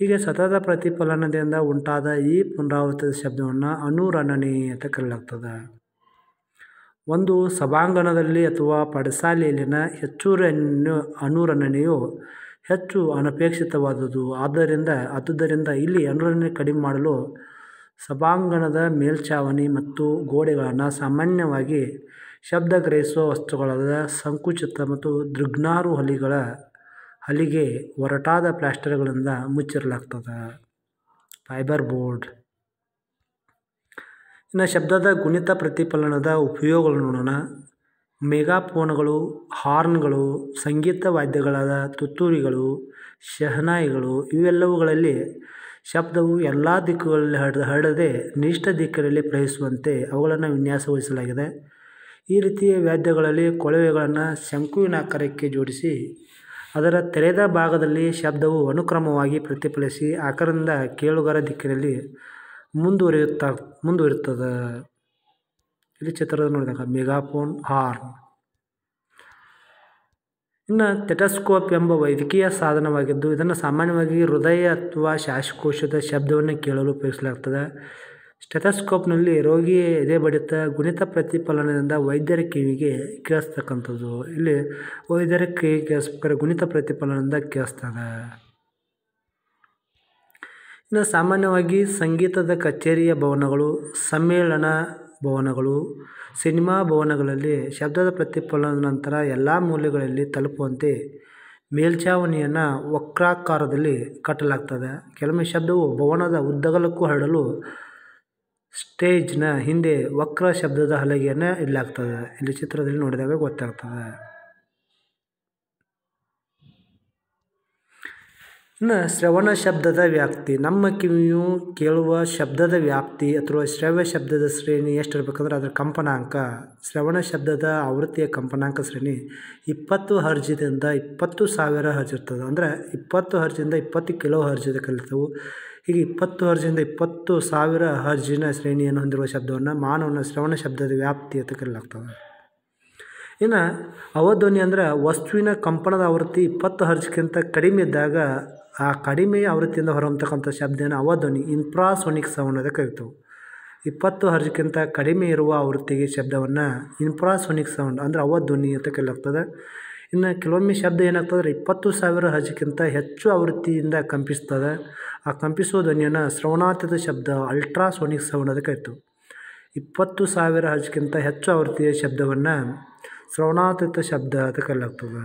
ಹೀಗೆ ಸತತ ಪ್ರತಿಫಲನದಿಂದ ಉಂಟಾದ ಈ ಪುನರಾವರ್ತಿತ ಶಬ್ದವನ್ನು ಅನುರಣನೆ ಅಂತ ಕರೆಯಲಾಗ್ತದೆ ಒಂದು ಸಭಾಂಗಣದಲ್ಲಿ ಅಥವಾ ಪಡಸಾಲೆಯಲ್ಲಿನ ಹೆಚ್ಚುವರಿ ಅನುರಣನೆಯು ಹೆಚ್ಚು ಅನಪೇಕ್ಷಿತವಾದುದು ಆದ್ದರಿಂದ ಆದುದರಿಂದ ಇಲ್ಲಿ ಅನುರಣನೆ ಕಡಿಮೆ ಮಾಡಲು ಸಭಾಂಗಣದ ಮೇಲ್ಛಾವಣಿ ಮತ್ತು ಗೋಡೆಗಳನ್ನು ಸಾಮಾನ್ಯವಾಗಿ ಶಬ್ದಗ್ರಹಿಸುವ ವಸ್ತುಗಳಾದ ಸಂಕುಚಿತ ಮತ್ತು ದೃಗ್ನಾರು ಹಲಿಗಳ ಹಲಿಗೆ ಒರಟಾದ ಪ್ಲಾಸ್ಟರ್ಗಳಿಂದ ಮುಚ್ಚಿರಲಾಗ್ತದ ಫೈಬರ್ ಬೋರ್ಡ್ ಇನ್ನು ಶಬ್ದದ ಗುಣಿತ ಪ್ರತಿಫಲನದ ಉಪಯೋಗಗಳು ನೋಡೋಣ ಮೆಗಾಫೋನ್ಗಳು ಹಾರ್ನ್ಗಳು ಸಂಗೀತ ವಾದ್ಯಗಳಾದ ತುತ್ತೂರಿಗಳು ಶಹನಾಯಿಗಳು ಇವೆಲ್ಲವುಗಳಲ್ಲಿ ಶಬ್ದವು ಎಲ್ಲ ದಿಕ್ಕುಗಳಲ್ಲಿ ಹರಡ ಹರಡದೆ ನಿಷ್ಠ ದಿಕ್ಕಿನಲ್ಲಿ ಪ್ರಯಿಸುವಂತೆ ಅವುಗಳನ್ನು ವಿನ್ಯಾಸಗೊಳಿಸಲಾಗಿದೆ ಈ ರೀತಿಯ ವಾದ್ಯಗಳಲ್ಲಿ ಕೊಳವೆಗಳನ್ನು ಶಂಕುವಿನ ಆಕಾರಕ್ಕೆ ಜೋಡಿಸಿ ಅದರ ತೆರೆದ ಭಾಗದಲ್ಲಿ ಶಬ್ದವು ಅನುಕ್ರಮವಾಗಿ ಪ್ರತಿಫಲಿಸಿ ಆಕಾರದಿಂದ ಕೇಳುಗರ ದಿಕ್ಕಿನಲ್ಲಿ ಮುಂದುವರಿಯುತ್ತಾ ಮುಂದುವರಿಯುತ್ತದೆ ಇಲ್ಲಿ ಚಿತ್ರದ ನೋಡಿದಾಗ ಮೆಗಾಫೋನ್ ಹಾರ್ನ್ ಇನ್ನು ತೆಟಸ್ಕೋಪ್ ಎಂಬ ವೈದ್ಯಕೀಯ ಸಾಧನವಾಗಿದ್ದು ಇದನ್ನು ಸಾಮಾನ್ಯವಾಗಿ ಹೃದಯ ಅಥವಾ ಶ್ವಾಸಕೋಶದ ಶಬ್ದವನ್ನು ಕೇಳಲು ಉಪಯೋಗಿಸಲಾಗ್ತದೆ ಸ್ಟೆಥಸ್ಕೋಪ್ನಲ್ಲಿ ರೋಗಿ ಎದೆ ಬಡಿತ ಗುಣಿತ ಪ್ರತಿಫಲನದಿಂದ ವೈದ್ಯರ ಕಿವಿಗೆ ಕೇಳಿಸ್ತಕ್ಕಂಥದ್ದು ಇಲ್ಲಿ ವೈದ್ಯರ ಕಿವಿ ಕೇಳಿಸ್ಬೇಕಾದ್ರೆ ಗುಣಿತ ಪ್ರತಿಫಲನದಿಂದ ಕೇಳಿಸ್ತದೆ ಇನ್ನು ಸಾಮಾನ್ಯವಾಗಿ ಸಂಗೀತದ ಕಚೇರಿಯ ಭವನಗಳು ಸಮ್ಮೇಳನ ಭವನಗಳು ಸಿನಿಮಾ ಭವನಗಳಲ್ಲಿ ಶಬ್ದದ ಪ್ರತಿಫಲನದ ನಂತರ ಎಲ್ಲ ಮೂಲೆಗಳಲ್ಲಿ ತಲುಪುವಂತೆ ಮೇಲ್ಛಾವಣಿಯನ್ನು ವಕ್ರಾಕಾರದಲ್ಲಿ ಕಟ್ಟಲಾಗ್ತದೆ ಕೆಲವೊಮ್ಮೆ ಶಬ್ದವು ಭವನದ ಉದ್ದಗಲಕ್ಕೂ ಹರಡಲು ಸ್ಟೇಜ್ನ ಹಿಂದೆ ವಕ್ರ ಶಬ್ದದ ಹಲಗೆಯನ್ನು ಇಡಲಾಗ್ತದೆ ಇಲ್ಲಿ ಚಿತ್ರದಲ್ಲಿ ನೋಡಿದಾಗ ಗೊತ್ತಾಗ್ತದೆ ಇನ್ನು ಶ್ರವಣ ಶಬ್ದದ ವ್ಯಾಪ್ತಿ ನಮ್ಮ ಕಿವಿಯು ಕೇಳುವ ಶಬ್ದದ ವ್ಯಾಪ್ತಿ ಅಥವಾ ಶ್ರವ್ಯ ಶಬ್ದದ ಶ್ರೇಣಿ ಎಷ್ಟಿರ್ಬೇಕಂದ್ರೆ ಅದರ ಕಂಪನಾಂಕ ಶ್ರವಣ ಶಬ್ದದ ಆವೃತ್ತಿಯ ಕಂಪನಾಂಕ ಶ್ರೇಣಿ ಇಪ್ಪತ್ತು ಹರ್ಜಿದಿಂದ ಇಪ್ಪತ್ತು ಸಾವಿರ ಹರ್ಜ್ ಇರ್ತದೆ ಅಂದರೆ ಇಪ್ಪತ್ತು ಹರ್ಜಿಂದ ಇಪ್ಪತ್ತು ಕಿಲೋ ಹರ್ಜಿದ ಕಲಿತವು ಹೀಗೆ ಇಪ್ಪತ್ತು ಹರ್ಜಿಂದ ಇಪ್ಪತ್ತು ಸಾವಿರ ಹರ್ಜಿನ ಶ್ರೇಣಿಯನ್ನು ಹೊಂದಿರುವ ಶಬ್ದವನ್ನು ಮಾನವನ ಶ್ರವಣ ಶಬ್ದದ ವ್ಯಾಪ್ತಿ ಅಂತ ಕರೆಯಲಾಗ್ತದೆ ಇನ್ನು ಅವಧ್ವನಿ ಅಂದರೆ ವಸ್ತುವಿನ ಕಂಪನದ ಆವೃತ್ತಿ ಇಪ್ಪತ್ತು ಹರ್ಜ್ಗಿಂತ ಕಡಿಮೆ ಇದ್ದಾಗ ಆ ಕಡಿಮೆ ಆವೃತ್ತಿಯಿಂದ ಹೊರಹೊಮ್ಮತಕ್ಕಂಥ ಶಬ್ದನ ಅವಧ್ವನಿ ಇನ್ಫ್ರಾಸೋನಿಕ್ ಸೌಂಡ್ ಅಂತ ಕರಿತೇವೆ ಇಪ್ಪತ್ತು ಹರ್ಜಕ್ಕಿಂತ ಕಡಿಮೆ ಇರುವ ಆವೃತ್ತಿಗೆ ಶಬ್ದವನ್ನು ಇನ್ಫ್ರಾಸೋನಿಕ್ ಸೌಂಡ್ ಅಂದರೆ ಅವಧ್ವನಿ ಅಂತ ಕೇಳಾಗ್ತದೆ ಇನ್ನು ಕೆಲವೊಮ್ಮೆ ಶಬ್ದ ಏನಾಗ್ತದೆ ಇಪ್ಪತ್ತು ಸಾವಿರ ಹಜ್ಗಿಂತ ಹೆಚ್ಚು ಆವೃತ್ತಿಯಿಂದ ಕಂಪಿಸ್ತದೆ ಆ ಕಂಪಿಸುವ ಧ್ವನಿಯನ್ನು ಶ್ರವಣಾತೀತ ಶಬ್ದ ಅಲ್ಟ್ರಾಸೋನಿಕ್ ಸೌಂಡ್ ಅದಕ್ಕೆ ಕರಿತು ಇಪ್ಪತ್ತು ಸಾವಿರ ಹಜ್ಗಿಂತ ಹೆಚ್ಚು ಆವೃತ್ತಿಯ ಶಬ್ದವನ್ನು ಶ್ರವಣಾತೀತ ಶಬ್ದ ಅಂತ ಕರೆಯಲಾಗ್ತದೆ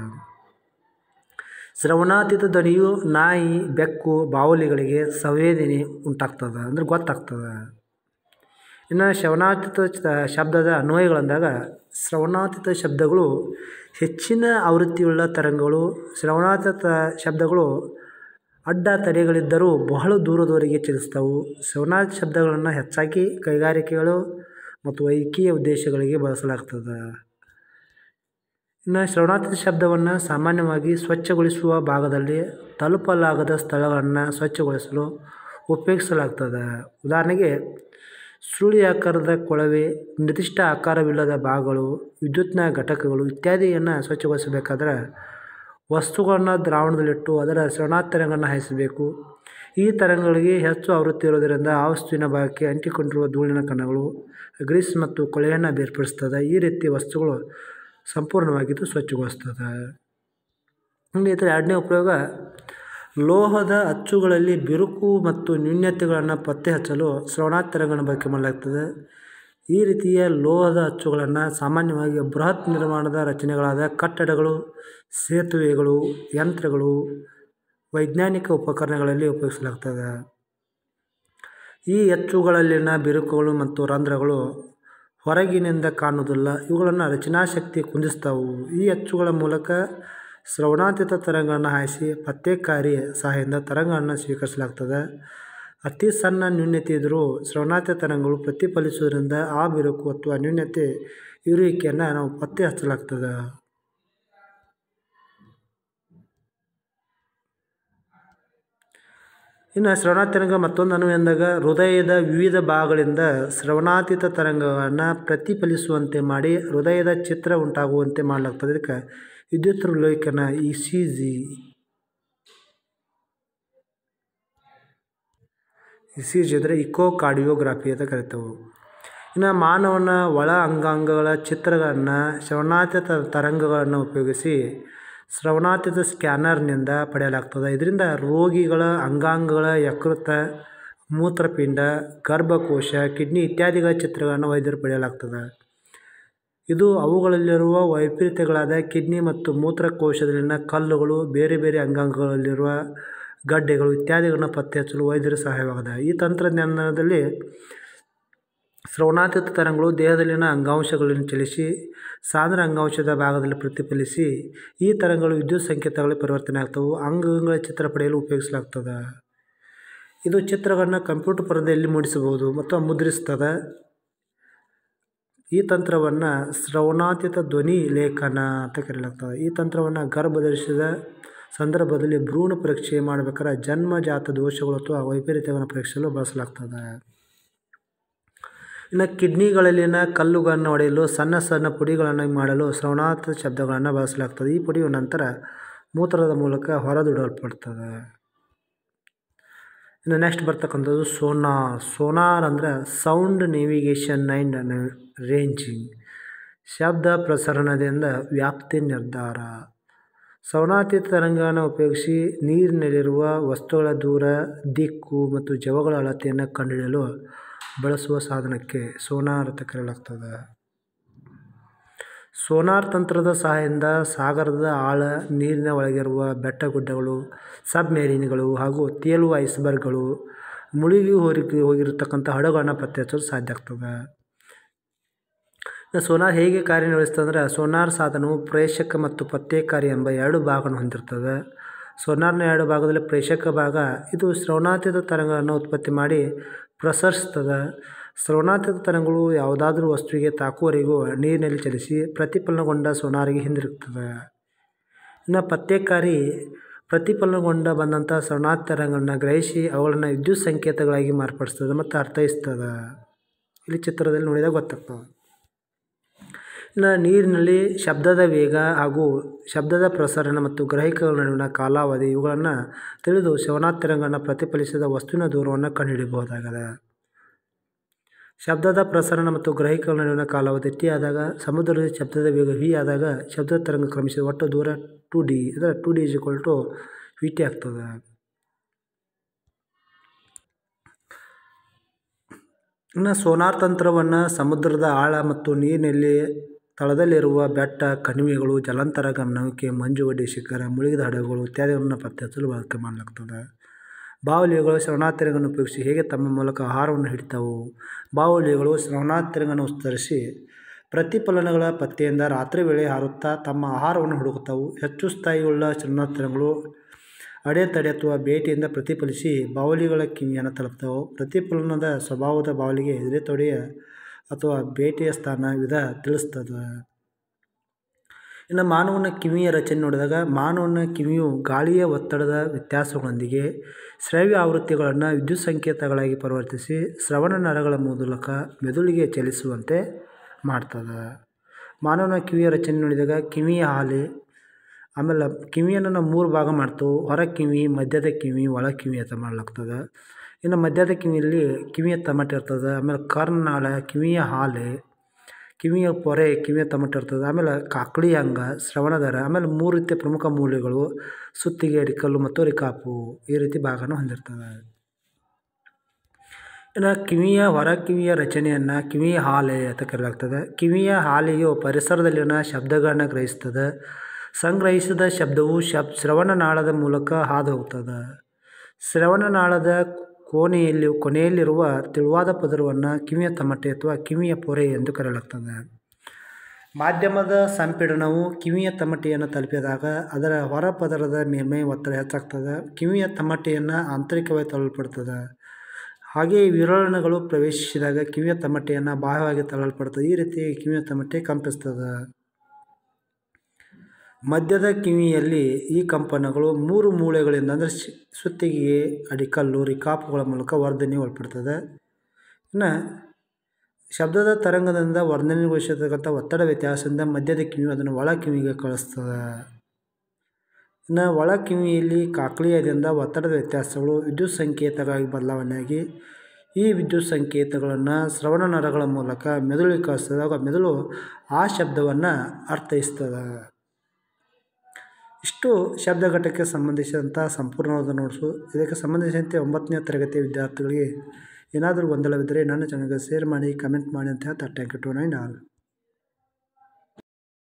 ಶ್ರವಣಾತೀತ ಧ್ವನಿಯು ನಾಯಿ ಬೆಕ್ಕು ಬಾವಲಿಗಳಿಗೆ ಸಂವೇದನೆ ಉಂಟಾಗ್ತದೆ ಅಂದ್ರೆ ಗೊತ್ತಾಗ್ತದೆ ಇನ್ನು ಶ್ರವಣಾತೀತ ಶಬ್ದದ ಅನ್ವಯಗಳಂದಾಗ ಶ್ರವಣಾತೀತ ಶಬ್ದಗಳು ಹೆಚ್ಚಿನ ಆವೃತ್ತಿಯುಳ್ಳ ತರಂಗಗಳು ಶ್ರವಣಾತೀತ ಶಬ್ದಗಳು ಅಡ್ಡ ತಡೆಗಳಿದ್ದರೂ ಬಹಳ ದೂರದವರೆಗೆ ಚಲಿಸ್ತಾವು ಶ್ರವಣಾತ ಶಬ್ದಗಳನ್ನು ಹೆಚ್ಚಾಗಿ ಕೈಗಾರಿಕೆಗಳು ಮತ್ತು ವೈದ್ಯಕೀಯ ಉದ್ದೇಶಗಳಿಗೆ ಬಳಸಲಾಗ್ತದೆ ಇನ್ನು ಶ್ರವಣಾತೀತ ಶಬ್ದವನ್ನು ಸಾಮಾನ್ಯವಾಗಿ ಸ್ವಚ್ಛಗೊಳಿಸುವ ಭಾಗದಲ್ಲಿ ತಲುಪಲಾಗದ ಸ್ಥಳಗಳನ್ನು ಸ್ವಚ್ಛಗೊಳಿಸಲು ಉಪಯೋಗಿಸಲಾಗ್ತದೆ ಉದಾಹರಣೆಗೆ ಆಕಾರದ ಕೊಳವೆ ನಿರ್ದಿಷ್ಟ ಆಕಾರವಿಲ್ಲದ ಭಾಗಗಳು ವಿದ್ಯುತ್ನ ಘಟಕಗಳು ಇತ್ಯಾದಿಯನ್ನು ಸ್ವಚ್ಛಗೊಳಿಸಬೇಕಾದ್ರೆ ವಸ್ತುಗಳನ್ನು ದ್ರಾವಣದಲ್ಲಿಟ್ಟು ಅದರ ಶ್ರವಣಾತರಂಗನ್ನು ಹಾಯಿಸಬೇಕು ಈ ತರಂಗಗಳಿಗೆ ಹೆಚ್ಚು ಆವೃತ್ತಿ ಇರೋದರಿಂದ ಆ ವಸ್ತುವಿನ ಭಾಗಕ್ಕೆ ಅಂಟಿಕೊಂಡಿರುವ ಧೂಳಿನ ಕಣಗಳು ಗ್ರೀಸ್ ಮತ್ತು ಕೊಳೆಯನ್ನು ಬೇರ್ಪಡಿಸ್ತದೆ ಈ ರೀತಿ ವಸ್ತುಗಳು ಸಂಪೂರ್ಣವಾಗಿದ್ದು ಸ್ವಚ್ಛಗೊಳಿಸ್ತದೆ ಇನ್ನಿತರ ಎರಡನೇ ಉಪಯೋಗ ಲೋಹದ ಅಚ್ಚುಗಳಲ್ಲಿ ಬಿರುಕು ಮತ್ತು ನ್ಯೂನ್ಯತೆಗಳನ್ನು ಪತ್ತೆ ಹಚ್ಚಲು ಶ್ರವಣಾತ್ತರಗಳನ್ನು ಬಳಕೆ ಮಾಡಲಾಗ್ತದೆ ಈ ರೀತಿಯ ಲೋಹದ ಅಚ್ಚುಗಳನ್ನು ಸಾಮಾನ್ಯವಾಗಿ ಬೃಹತ್ ನಿರ್ಮಾಣದ ರಚನೆಗಳಾದ ಕಟ್ಟಡಗಳು ಸೇತುವೆಗಳು ಯಂತ್ರಗಳು ವೈಜ್ಞಾನಿಕ ಉಪಕರಣಗಳಲ್ಲಿ ಉಪಯೋಗಿಸಲಾಗ್ತದೆ ಈ ಅಚ್ಚುಗಳಲ್ಲಿನ ಬಿರುಕುಗಳು ಮತ್ತು ರಂಧ್ರಗಳು ಹೊರಗಿನಿಂದ ಕಾಣುವುದಿಲ್ಲ ಇವುಗಳನ್ನು ರಚನಾಶಕ್ತಿ ಕುಂದಿಸ್ತಾವು ಈ ಅಚ್ಚುಗಳ ಮೂಲಕ ಶ್ರವಣಾತೀತ ತರಂಗಗಳನ್ನು ಹಾಯಿಸಿ ಪತ್ತೆಕಾರಿ ಸಹಾಯದಿಂದ ತರಂಗಗಳನ್ನು ಸ್ವೀಕರಿಸಲಾಗ್ತದೆ ಅತಿ ಸಣ್ಣ ನ್ಯೂನ್ಯತೆ ಇದ್ದರೂ ಶ್ರವಣಾತೀತ ತರಂಗಗಳು ಪ್ರತಿಫಲಿಸುವುದರಿಂದ ಆ ಬಿರುಕು ಅಥವಾ ನ್ಯೂನ್ಯತೆ ಇರುವಿಕೆಯನ್ನು ನಾವು ಪತ್ತೆ ಹಚ್ಚಲಾಗ್ತದೆ ಇನ್ನು ಶ್ರವಣತರಂಗ ಮತ್ತೊಂದು ಅನ್ವಯ ಎಂದಾಗ ಹೃದಯದ ವಿವಿಧ ಭಾಗಗಳಿಂದ ಶ್ರವಣಾತೀತ ತರಂಗವನ್ನು ಪ್ರತಿಫಲಿಸುವಂತೆ ಮಾಡಿ ಹೃದಯದ ಚಿತ್ರ ಉಂಟಾಗುವಂತೆ ಮಾಡಲಾಗ್ತದೆ ಇದಕ್ಕೆ ವಿದ್ಯುತ್ ಲೋಕನ E C G E C G ಅಂದರೆ ಇಕೋ ಕಾರ್ಡಿಯೋಗ್ರಾಫಿ ಅಂತ ಕರಿತವು ಇನ್ನು ಮಾನವನ ಒಳ ಅಂಗಾಂಗಗಳ ಚಿತ್ರಗಳನ್ನು ಶ್ರವಣಾತೀತ ತರಂಗಗಳನ್ನು ಉಪಯೋಗಿಸಿ ಶ್ರವಣಾತೀತ ಸ್ಕ್ಯಾನರ್ನಿಂದ ಪಡೆಯಲಾಗ್ತದೆ ಇದರಿಂದ ರೋಗಿಗಳ ಅಂಗಾಂಗಗಳ ಯಕೃತ ಮೂತ್ರಪಿಂಡ ಗರ್ಭಕೋಶ ಕಿಡ್ನಿ ಇತ್ಯಾದಿಗಳ ಚಿತ್ರಗಳನ್ನು ವೈದ್ಯರು ಪಡೆಯಲಾಗ್ತದೆ ಇದು ಅವುಗಳಲ್ಲಿರುವ ವೈಪರೀತ್ಯಗಳಾದ ಕಿಡ್ನಿ ಮತ್ತು ಮೂತ್ರಕೋಶದಲ್ಲಿನ ಕಲ್ಲುಗಳು ಬೇರೆ ಬೇರೆ ಅಂಗಾಂಗಗಳಲ್ಲಿರುವ ಗಡ್ಡೆಗಳು ಇತ್ಯಾದಿಗಳನ್ನು ಪತ್ತೆ ಹಚ್ಚಲು ವೈದ್ಯರು ಸಹಾಯವಾಗಿದೆ ಈ ತಂತ್ರಜ್ಞಾನದಲ್ಲಿ ಶ್ರವಣಾತೀತ ತರಂಗಗಳು ದೇಹದಲ್ಲಿನ ಅಂಗಾಂಶಗಳನ್ನು ಚಲಿಸಿ ಸಾಂದ್ರ ಅಂಗಾಂಶದ ಭಾಗದಲ್ಲಿ ಪ್ರತಿಫಲಿಸಿ ಈ ತರಂಗಗಳು ವಿದ್ಯುತ್ ಸಂಕೇತಗಳು ಪರಿವರ್ತನೆ ಆಗ್ತವೆ ಅಂಗಗಳ ಚಿತ್ರ ಪಡೆಯಲು ಉಪಯೋಗಿಸಲಾಗ್ತದೆ ಇದು ಚಿತ್ರಗಳನ್ನು ಕಂಪ್ಯೂಟರ್ ಪರದೆಯಲ್ಲಿ ಮೂಡಿಸಬಹುದು ಮತ್ತು ಮುದ್ರಿಸ್ತದೆ ಈ ತಂತ್ರವನ್ನು ಶ್ರವಣಾತೀತ ಧ್ವನಿ ಲೇಖನ ಅಂತ ಕರೆಯಲಾಗ್ತದೆ ಈ ತಂತ್ರವನ್ನು ಗರ್ಭಧರಿಸಿದ ಸಂದರ್ಭದಲ್ಲಿ ಭ್ರೂಣ ಪರೀಕ್ಷೆ ಮಾಡಬೇಕಾದ್ರೆ ಜನ್ಮಜಾತ ದೋಷಗಳು ಅಥವಾ ವೈಪರೀತ್ಯವನ್ನು ಪರೀಕ್ಷಿಸಲು ಬಳಸಲಾಗ್ತದೆ ಇನ್ನು ಕಿಡ್ನಿಗಳಲ್ಲಿನ ಕಲ್ಲುಗಳನ್ನು ಹೊಡೆಯಲು ಸಣ್ಣ ಸಣ್ಣ ಪುಡಿಗಳನ್ನು ಮಾಡಲು ಶ್ರವಣಾರ್ಥ ಶಬ್ದಗಳನ್ನು ಬಳಸಲಾಗ್ತದೆ ಈ ಪುಡಿಯು ನಂತರ ಮೂತ್ರದ ಮೂಲಕ ಹೊರದುಡಲ್ಪಡ್ತದೆ ಇನ್ನು ನೆಕ್ಸ್ಟ್ ಬರ್ತಕ್ಕಂಥದ್ದು ಸೋನಾರ್ ಸೋನಾರ್ ಅಂದರೆ ಸೌಂಡ್ ನೇವಿಗೇಷನ್ ಆ್ಯಂಡ್ ರೇಂಜಿಂಗ್ ಶಬ್ದ ಪ್ರಸರಣದಿಂದ ವ್ಯಾಪ್ತಿ ನಿರ್ಧಾರ ಸೌನಾತಿ ತರಂಗವನ್ನು ಉಪಯೋಗಿಸಿ ನೀರಿನಲ್ಲಿರುವ ವಸ್ತುಗಳ ದೂರ ದಿಕ್ಕು ಮತ್ತು ಜವಗಳ ಅಳತೆಯನ್ನು ಕಂಡುಹಿಡಿಯಲು ಬಳಸುವ ಸಾಧನಕ್ಕೆ ಸೋನಾರ್ ಅಂತ ಕರೆಯಲಾಗ್ತದೆ ಸೋನಾರ್ ತಂತ್ರದ ಸಹಾಯದಿಂದ ಸಾಗರದ ಆಳ ನೀರಿನ ಒಳಗಿರುವ ಬೆಟ್ಟಗುಡ್ಡಗಳು ಸಬ್ಮೇರಿನ್ಗಳು ಹಾಗೂ ತೇಲುವ ಐಸ್ಬರ್ಗ್ಗಳು ಮುಳುಗಿ ಹೋರಿ ಹೋಗಿರತಕ್ಕಂಥ ಹಡಗುಗಳನ್ನು ಪತ್ತೆ ಹಚ್ಚಲು ಸಾಧ್ಯ ಆಗ್ತದೆ ಸೋನಾರ್ ಹೇಗೆ ಅಂದರೆ ಸೋನಾರ್ ಸಾಧನವು ಪ್ರೇಷಕ ಮತ್ತು ಪತ್ತೇಕಾರಿ ಎಂಬ ಎರಡು ಭಾಗವನ್ನು ಹೊಂದಿರ್ತದೆ ಸೊನಾರ್ನ ಎರಡು ಭಾಗದಲ್ಲಿ ಪ್ರೇಷಕ ಭಾಗ ಇದು ಶ್ರವಣಾತೀತ ತರಂಗಗಳನ್ನು ಉತ್ಪತ್ತಿ ಮಾಡಿ ಪ್ರಸರಿಸ್ತದೆ ಶ್ರವಣಾತೀತ ತರಂಗಗಳು ಯಾವುದಾದ್ರೂ ವಸ್ತುವಿಗೆ ತಾಕುವರೆಗೂ ನೀರಿನಲ್ಲಿ ಚಲಿಸಿ ಪ್ರತಿಫಲನಗೊಂಡ ಸೋನಾರಿಗೆ ಹಿಂದಿರುಗ್ತದೆ ಇನ್ನು ಪತ್ತೆಕಾರಿ ಪ್ರತಿಫಲನಗೊಂಡ ಬಂದಂಥ ಶ್ರವಣಾತೀತ ತರಂಗಗಳನ್ನ ಗ್ರಹಿಸಿ ಅವುಗಳನ್ನು ವಿದ್ಯುತ್ ಸಂಕೇತಗಳಾಗಿ ಮಾರ್ಪಡಿಸ್ತದೆ ಮತ್ತು ಅರ್ಥೈಸ್ತದೆ ಇಲ್ಲಿ ಚಿತ್ರದಲ್ಲಿ ನೋಡಿದಾಗ ಗೊತ್ತಾಗ್ತದೆ ಇನ್ನು ನೀರಿನಲ್ಲಿ ಶಬ್ದದ ವೇಗ ಹಾಗೂ ಶಬ್ದದ ಪ್ರಸರಣ ಮತ್ತು ಗ್ರಹಿಕೆಗಳ ನಡುವಿನ ಕಾಲಾವಧಿ ಇವುಗಳನ್ನು ತಿಳಿದು ತರಂಗನ ಪ್ರತಿಫಲಿಸಿದ ವಸ್ತುವಿನ ದೂರವನ್ನು ಕಂಡುಹಿಡಿಯಬಹುದಾಗಿದೆ ಶಬ್ದದ ಪ್ರಸರಣ ಮತ್ತು ಗ್ರಹಿಕೆಗಳ ನಡುವಿನ ಕಾಲಾವಧಿ ಟಿ ಆದಾಗ ಸಮುದ್ರದ ಶಬ್ದದ ವೇಗ ವಿ ಆದಾಗ ಶಬ್ದ ತರಂಗ ಕ್ರಮಿಸಿದ ಒಟ್ಟು ದೂರ ಟು ಡಿ ಅಂದರೆ two D is equal to V T ಆಗ್ತದೆ ಇನ್ನು ಸೋನಾರ್ ತಂತ್ರವನ್ನು ಸಮುದ್ರದ ಆಳ ಮತ್ತು ನೀರಿನಲ್ಲಿ ತಳದಲ್ಲಿರುವ ಬೆಟ್ಟ ಕಣಿವೆಗಳು ಜಲಾಂತರ ಗಮನಕ್ಕೆ ಮಂಜುಗಡ್ಡೆ ಶಿಖರ ಮುಳುಗಿದ ಹಡಗುಗಳು ಇತ್ಯಾದಿಗಳನ್ನು ಪತ್ತೆ ಹಚ್ಚಲು ಬಳಕೆ ಮಾಡಲಾಗ್ತದೆ ಬಾವಲಿಗಳು ಶ್ರವಣಾತಿರಂಗನ್ನು ಉಪಯೋಗಿಸಿ ಹೇಗೆ ತಮ್ಮ ಮೂಲಕ ಆಹಾರವನ್ನು ಹಿಡಿತವು ಬಾವಲಿಗಳು ಶ್ರವಣಾತಿರಂಗನ್ನು ವಿಸ್ತರಿಸಿ ಪ್ರತಿಫಲನಗಳ ಪತ್ತೆಯಿಂದ ರಾತ್ರಿ ವೇಳೆ ಹಾರುತ್ತಾ ತಮ್ಮ ಆಹಾರವನ್ನು ಹುಡುಕುತ್ತಾವು ಹೆಚ್ಚು ಸ್ಥಾಯಿಯುಳ್ಳ ಶ್ರವಣಾರ್ಥಿಗಳು ಅಡೆತಡೆ ಅಥವಾ ಭೇಟಿಯಿಂದ ಪ್ರತಿಫಲಿಸಿ ಬಾವಲಿಗಳ ಕಿವಿಯನ್ನು ತಲುಪ್ತಾವು ಪ್ರತಿಫಲನದ ಸ್ವಭಾವದ ಬಾವಲಿಗೆ ತೊಡೆಯ ಅಥವಾ ಬೇಟೆಯ ಸ್ಥಾನ ವಿಧ ತಿಳಿಸ್ತದೆ ಇನ್ನು ಮಾನವನ ಕಿವಿಯ ರಚನೆ ನೋಡಿದಾಗ ಮಾನವನ ಕಿವಿಯು ಗಾಳಿಯ ಒತ್ತಡದ ವ್ಯತ್ಯಾಸಗಳೊಂದಿಗೆ ಶ್ರವ್ಯ ಆವೃತ್ತಿಗಳನ್ನು ವಿದ್ಯುತ್ ಸಂಕೇತಗಳಾಗಿ ಪರಿವರ್ತಿಸಿ ಶ್ರವಣ ನರಗಳ ಮೂಲಕ ಮೆದುಳಿಗೆ ಚಲಿಸುವಂತೆ ಮಾಡ್ತದೆ ಮಾನವನ ಕಿವಿಯ ರಚನೆ ನೋಡಿದಾಗ ಕಿವಿಯ ಹಾಲಿ ಆಮೇಲೆ ಕಿವಿಯನ್ನು ನಾವು ಮೂರು ಭಾಗ ಮಾಡ್ತೇವೆ ಹೊರ ಕಿವಿ ಮಧ್ಯದ ಕಿವಿ ಒಳ ಕಿವಿ ಅಂತ ಮಾಡಲಾಗ್ತದೆ ಇನ್ನು ಮಧ್ಯದ ಕಿವಿಯಲ್ಲಿ ಕಿವಿಯ ತಮಟೆ ಇರ್ತದೆ ಆಮೇಲೆ ಕರ್ನಾಳ ಕಿವಿಯ ಹಾಲೆ ಕಿವಿಯ ಪೊರೆ ಕಿವಿಯ ತಮಟೆ ಇರ್ತದೆ ಆಮೇಲೆ ಕಾಕಳಿ ಅಂಗ ಶ್ರವಣದಾರ ಆಮೇಲೆ ಮೂರು ರೀತಿಯ ಪ್ರಮುಖ ಮೂಲೆಗಳು ಸುತ್ತಿಗೆ ಅಡಿಕಲ್ಲು ಮತ್ತು ರಿಕಾಪು ಈ ರೀತಿ ಭಾಗನ ಹೊಂದಿರ್ತದೆ ಇನ್ನು ಕಿವಿಯ ಹೊರ ಕಿವಿಯ ರಚನೆಯನ್ನು ಕಿವಿಯ ಹಾಲೆ ಅಂತ ಕರೆಯಲಾಗ್ತದೆ ಕಿವಿಯ ಹಾಲೆಯು ಪರಿಸರದಲ್ಲಿನ ಶಬ್ದಗಳನ್ನು ಗ್ರಹಿಸ್ತದೆ ಸಂಗ್ರಹಿಸಿದ ಶಬ್ದವು ಶಬ್ ಶ್ರವಣನಾಳದ ಮೂಲಕ ಹಾದು ಹೋಗ್ತದೆ ಶ್ರವಣನಾಳದ ಕೋಣೆಯಲ್ಲಿ ಕೊನೆಯಲ್ಲಿರುವ ತೆಳುವಾದ ಪದರವನ್ನು ಕಿವಿಯ ತಮಟೆ ಅಥವಾ ಕಿವಿಯ ಪೊರೆ ಎಂದು ಕರೆಯಲಾಗ್ತದೆ ಮಾಧ್ಯಮದ ಸಂಪೀಡನವು ಕಿವಿಯ ತಮಟೆಯನ್ನು ತಲುಪಿದಾಗ ಅದರ ಹೊರ ಪದರದ ಮೇಲ್ಮೈ ಒತ್ತಡ ಹೆಚ್ಚಾಗ್ತದೆ ಕಿವಿಯ ತಮಟೆಯನ್ನು ಆಂತರಿಕವಾಗಿ ತಳ್ಳಲ್ಪಡ್ತದೆ ಹಾಗೆಯೇ ವಿರಳಗಳು ಪ್ರವೇಶಿಸಿದಾಗ ಕಿವಿಯ ತಮಟೆಯನ್ನು ಬಾಹ್ಯವಾಗಿ ತಳ್ಳಲ್ಪಡ್ತದೆ ಈ ರೀತಿ ಕಿವಿಯ ತಮಟೆ ಕಂಪಿಸ್ತದೆ ಮಧ್ಯದ ಕಿವಿಯಲ್ಲಿ ಈ ಕಂಪನಗಳು ಮೂರು ಮೂಳೆಗಳಿಂದ ಅಂದರೆ ಸುತ್ತಿಗೆ ಅಡಿಕಲ್ಲು ರಿಕಾಪುಗಳ ಮೂಲಕ ವರ್ಧನೆ ಒಳಪಡ್ತದೆ ಇನ್ನು ಶಬ್ದದ ತರಂಗದಿಂದ ವರ್ಧನೆಗೊಳಿಸತಕ್ಕಂಥ ಒತ್ತಡ ವ್ಯತ್ಯಾಸದಿಂದ ಮಧ್ಯದ ಕಿವಿ ಅದನ್ನು ಒಳ ಕಿವಿಗೆ ಕಳಿಸ್ತದೆ ಇನ್ನು ಒಳ ಕಿವಿಯಲ್ಲಿ ಕಾಕ್ಲೀಯದಿಂದ ಒತ್ತಡದ ವ್ಯತ್ಯಾಸಗಳು ವಿದ್ಯುತ್ ಸಂಕೇತಗಳಾಗಿ ಬದಲಾವಣೆಯಾಗಿ ಈ ವಿದ್ಯುತ್ ಸಂಕೇತಗಳನ್ನು ಶ್ರವಣ ನರಗಳ ಮೂಲಕ ಮೆದುಳಿಗೆ ಕಳಿಸಿದಾಗ ಮೆದುಳು ಆ ಶಬ್ದವನ್ನು ಅರ್ಥೈಸ್ತದೆ ಇಷ್ಟು ಶಬ್ದಘಟಕ್ಕೆ ಸಂಬಂಧಿಸಿದಂಥ ಸಂಪೂರ್ಣವಾದ ನೋಟ್ಸು ಇದಕ್ಕೆ ಸಂಬಂಧಿಸಿದಂತೆ ಒಂಬತ್ತನೇ ತರಗತಿ ವಿದ್ಯಾರ್ಥಿಗಳಿಗೆ ಏನಾದರೂ ಗೊಂದಲವಿದ್ದರೆ ನನ್ನ ಚಾನಲ್ಗೆ ಶೇರ್ ಮಾಡಿ ಕಮೆಂಟ್ ಮಾಡಿ ಅಂತ ಹೇಳ್ತಾ thank you to nine all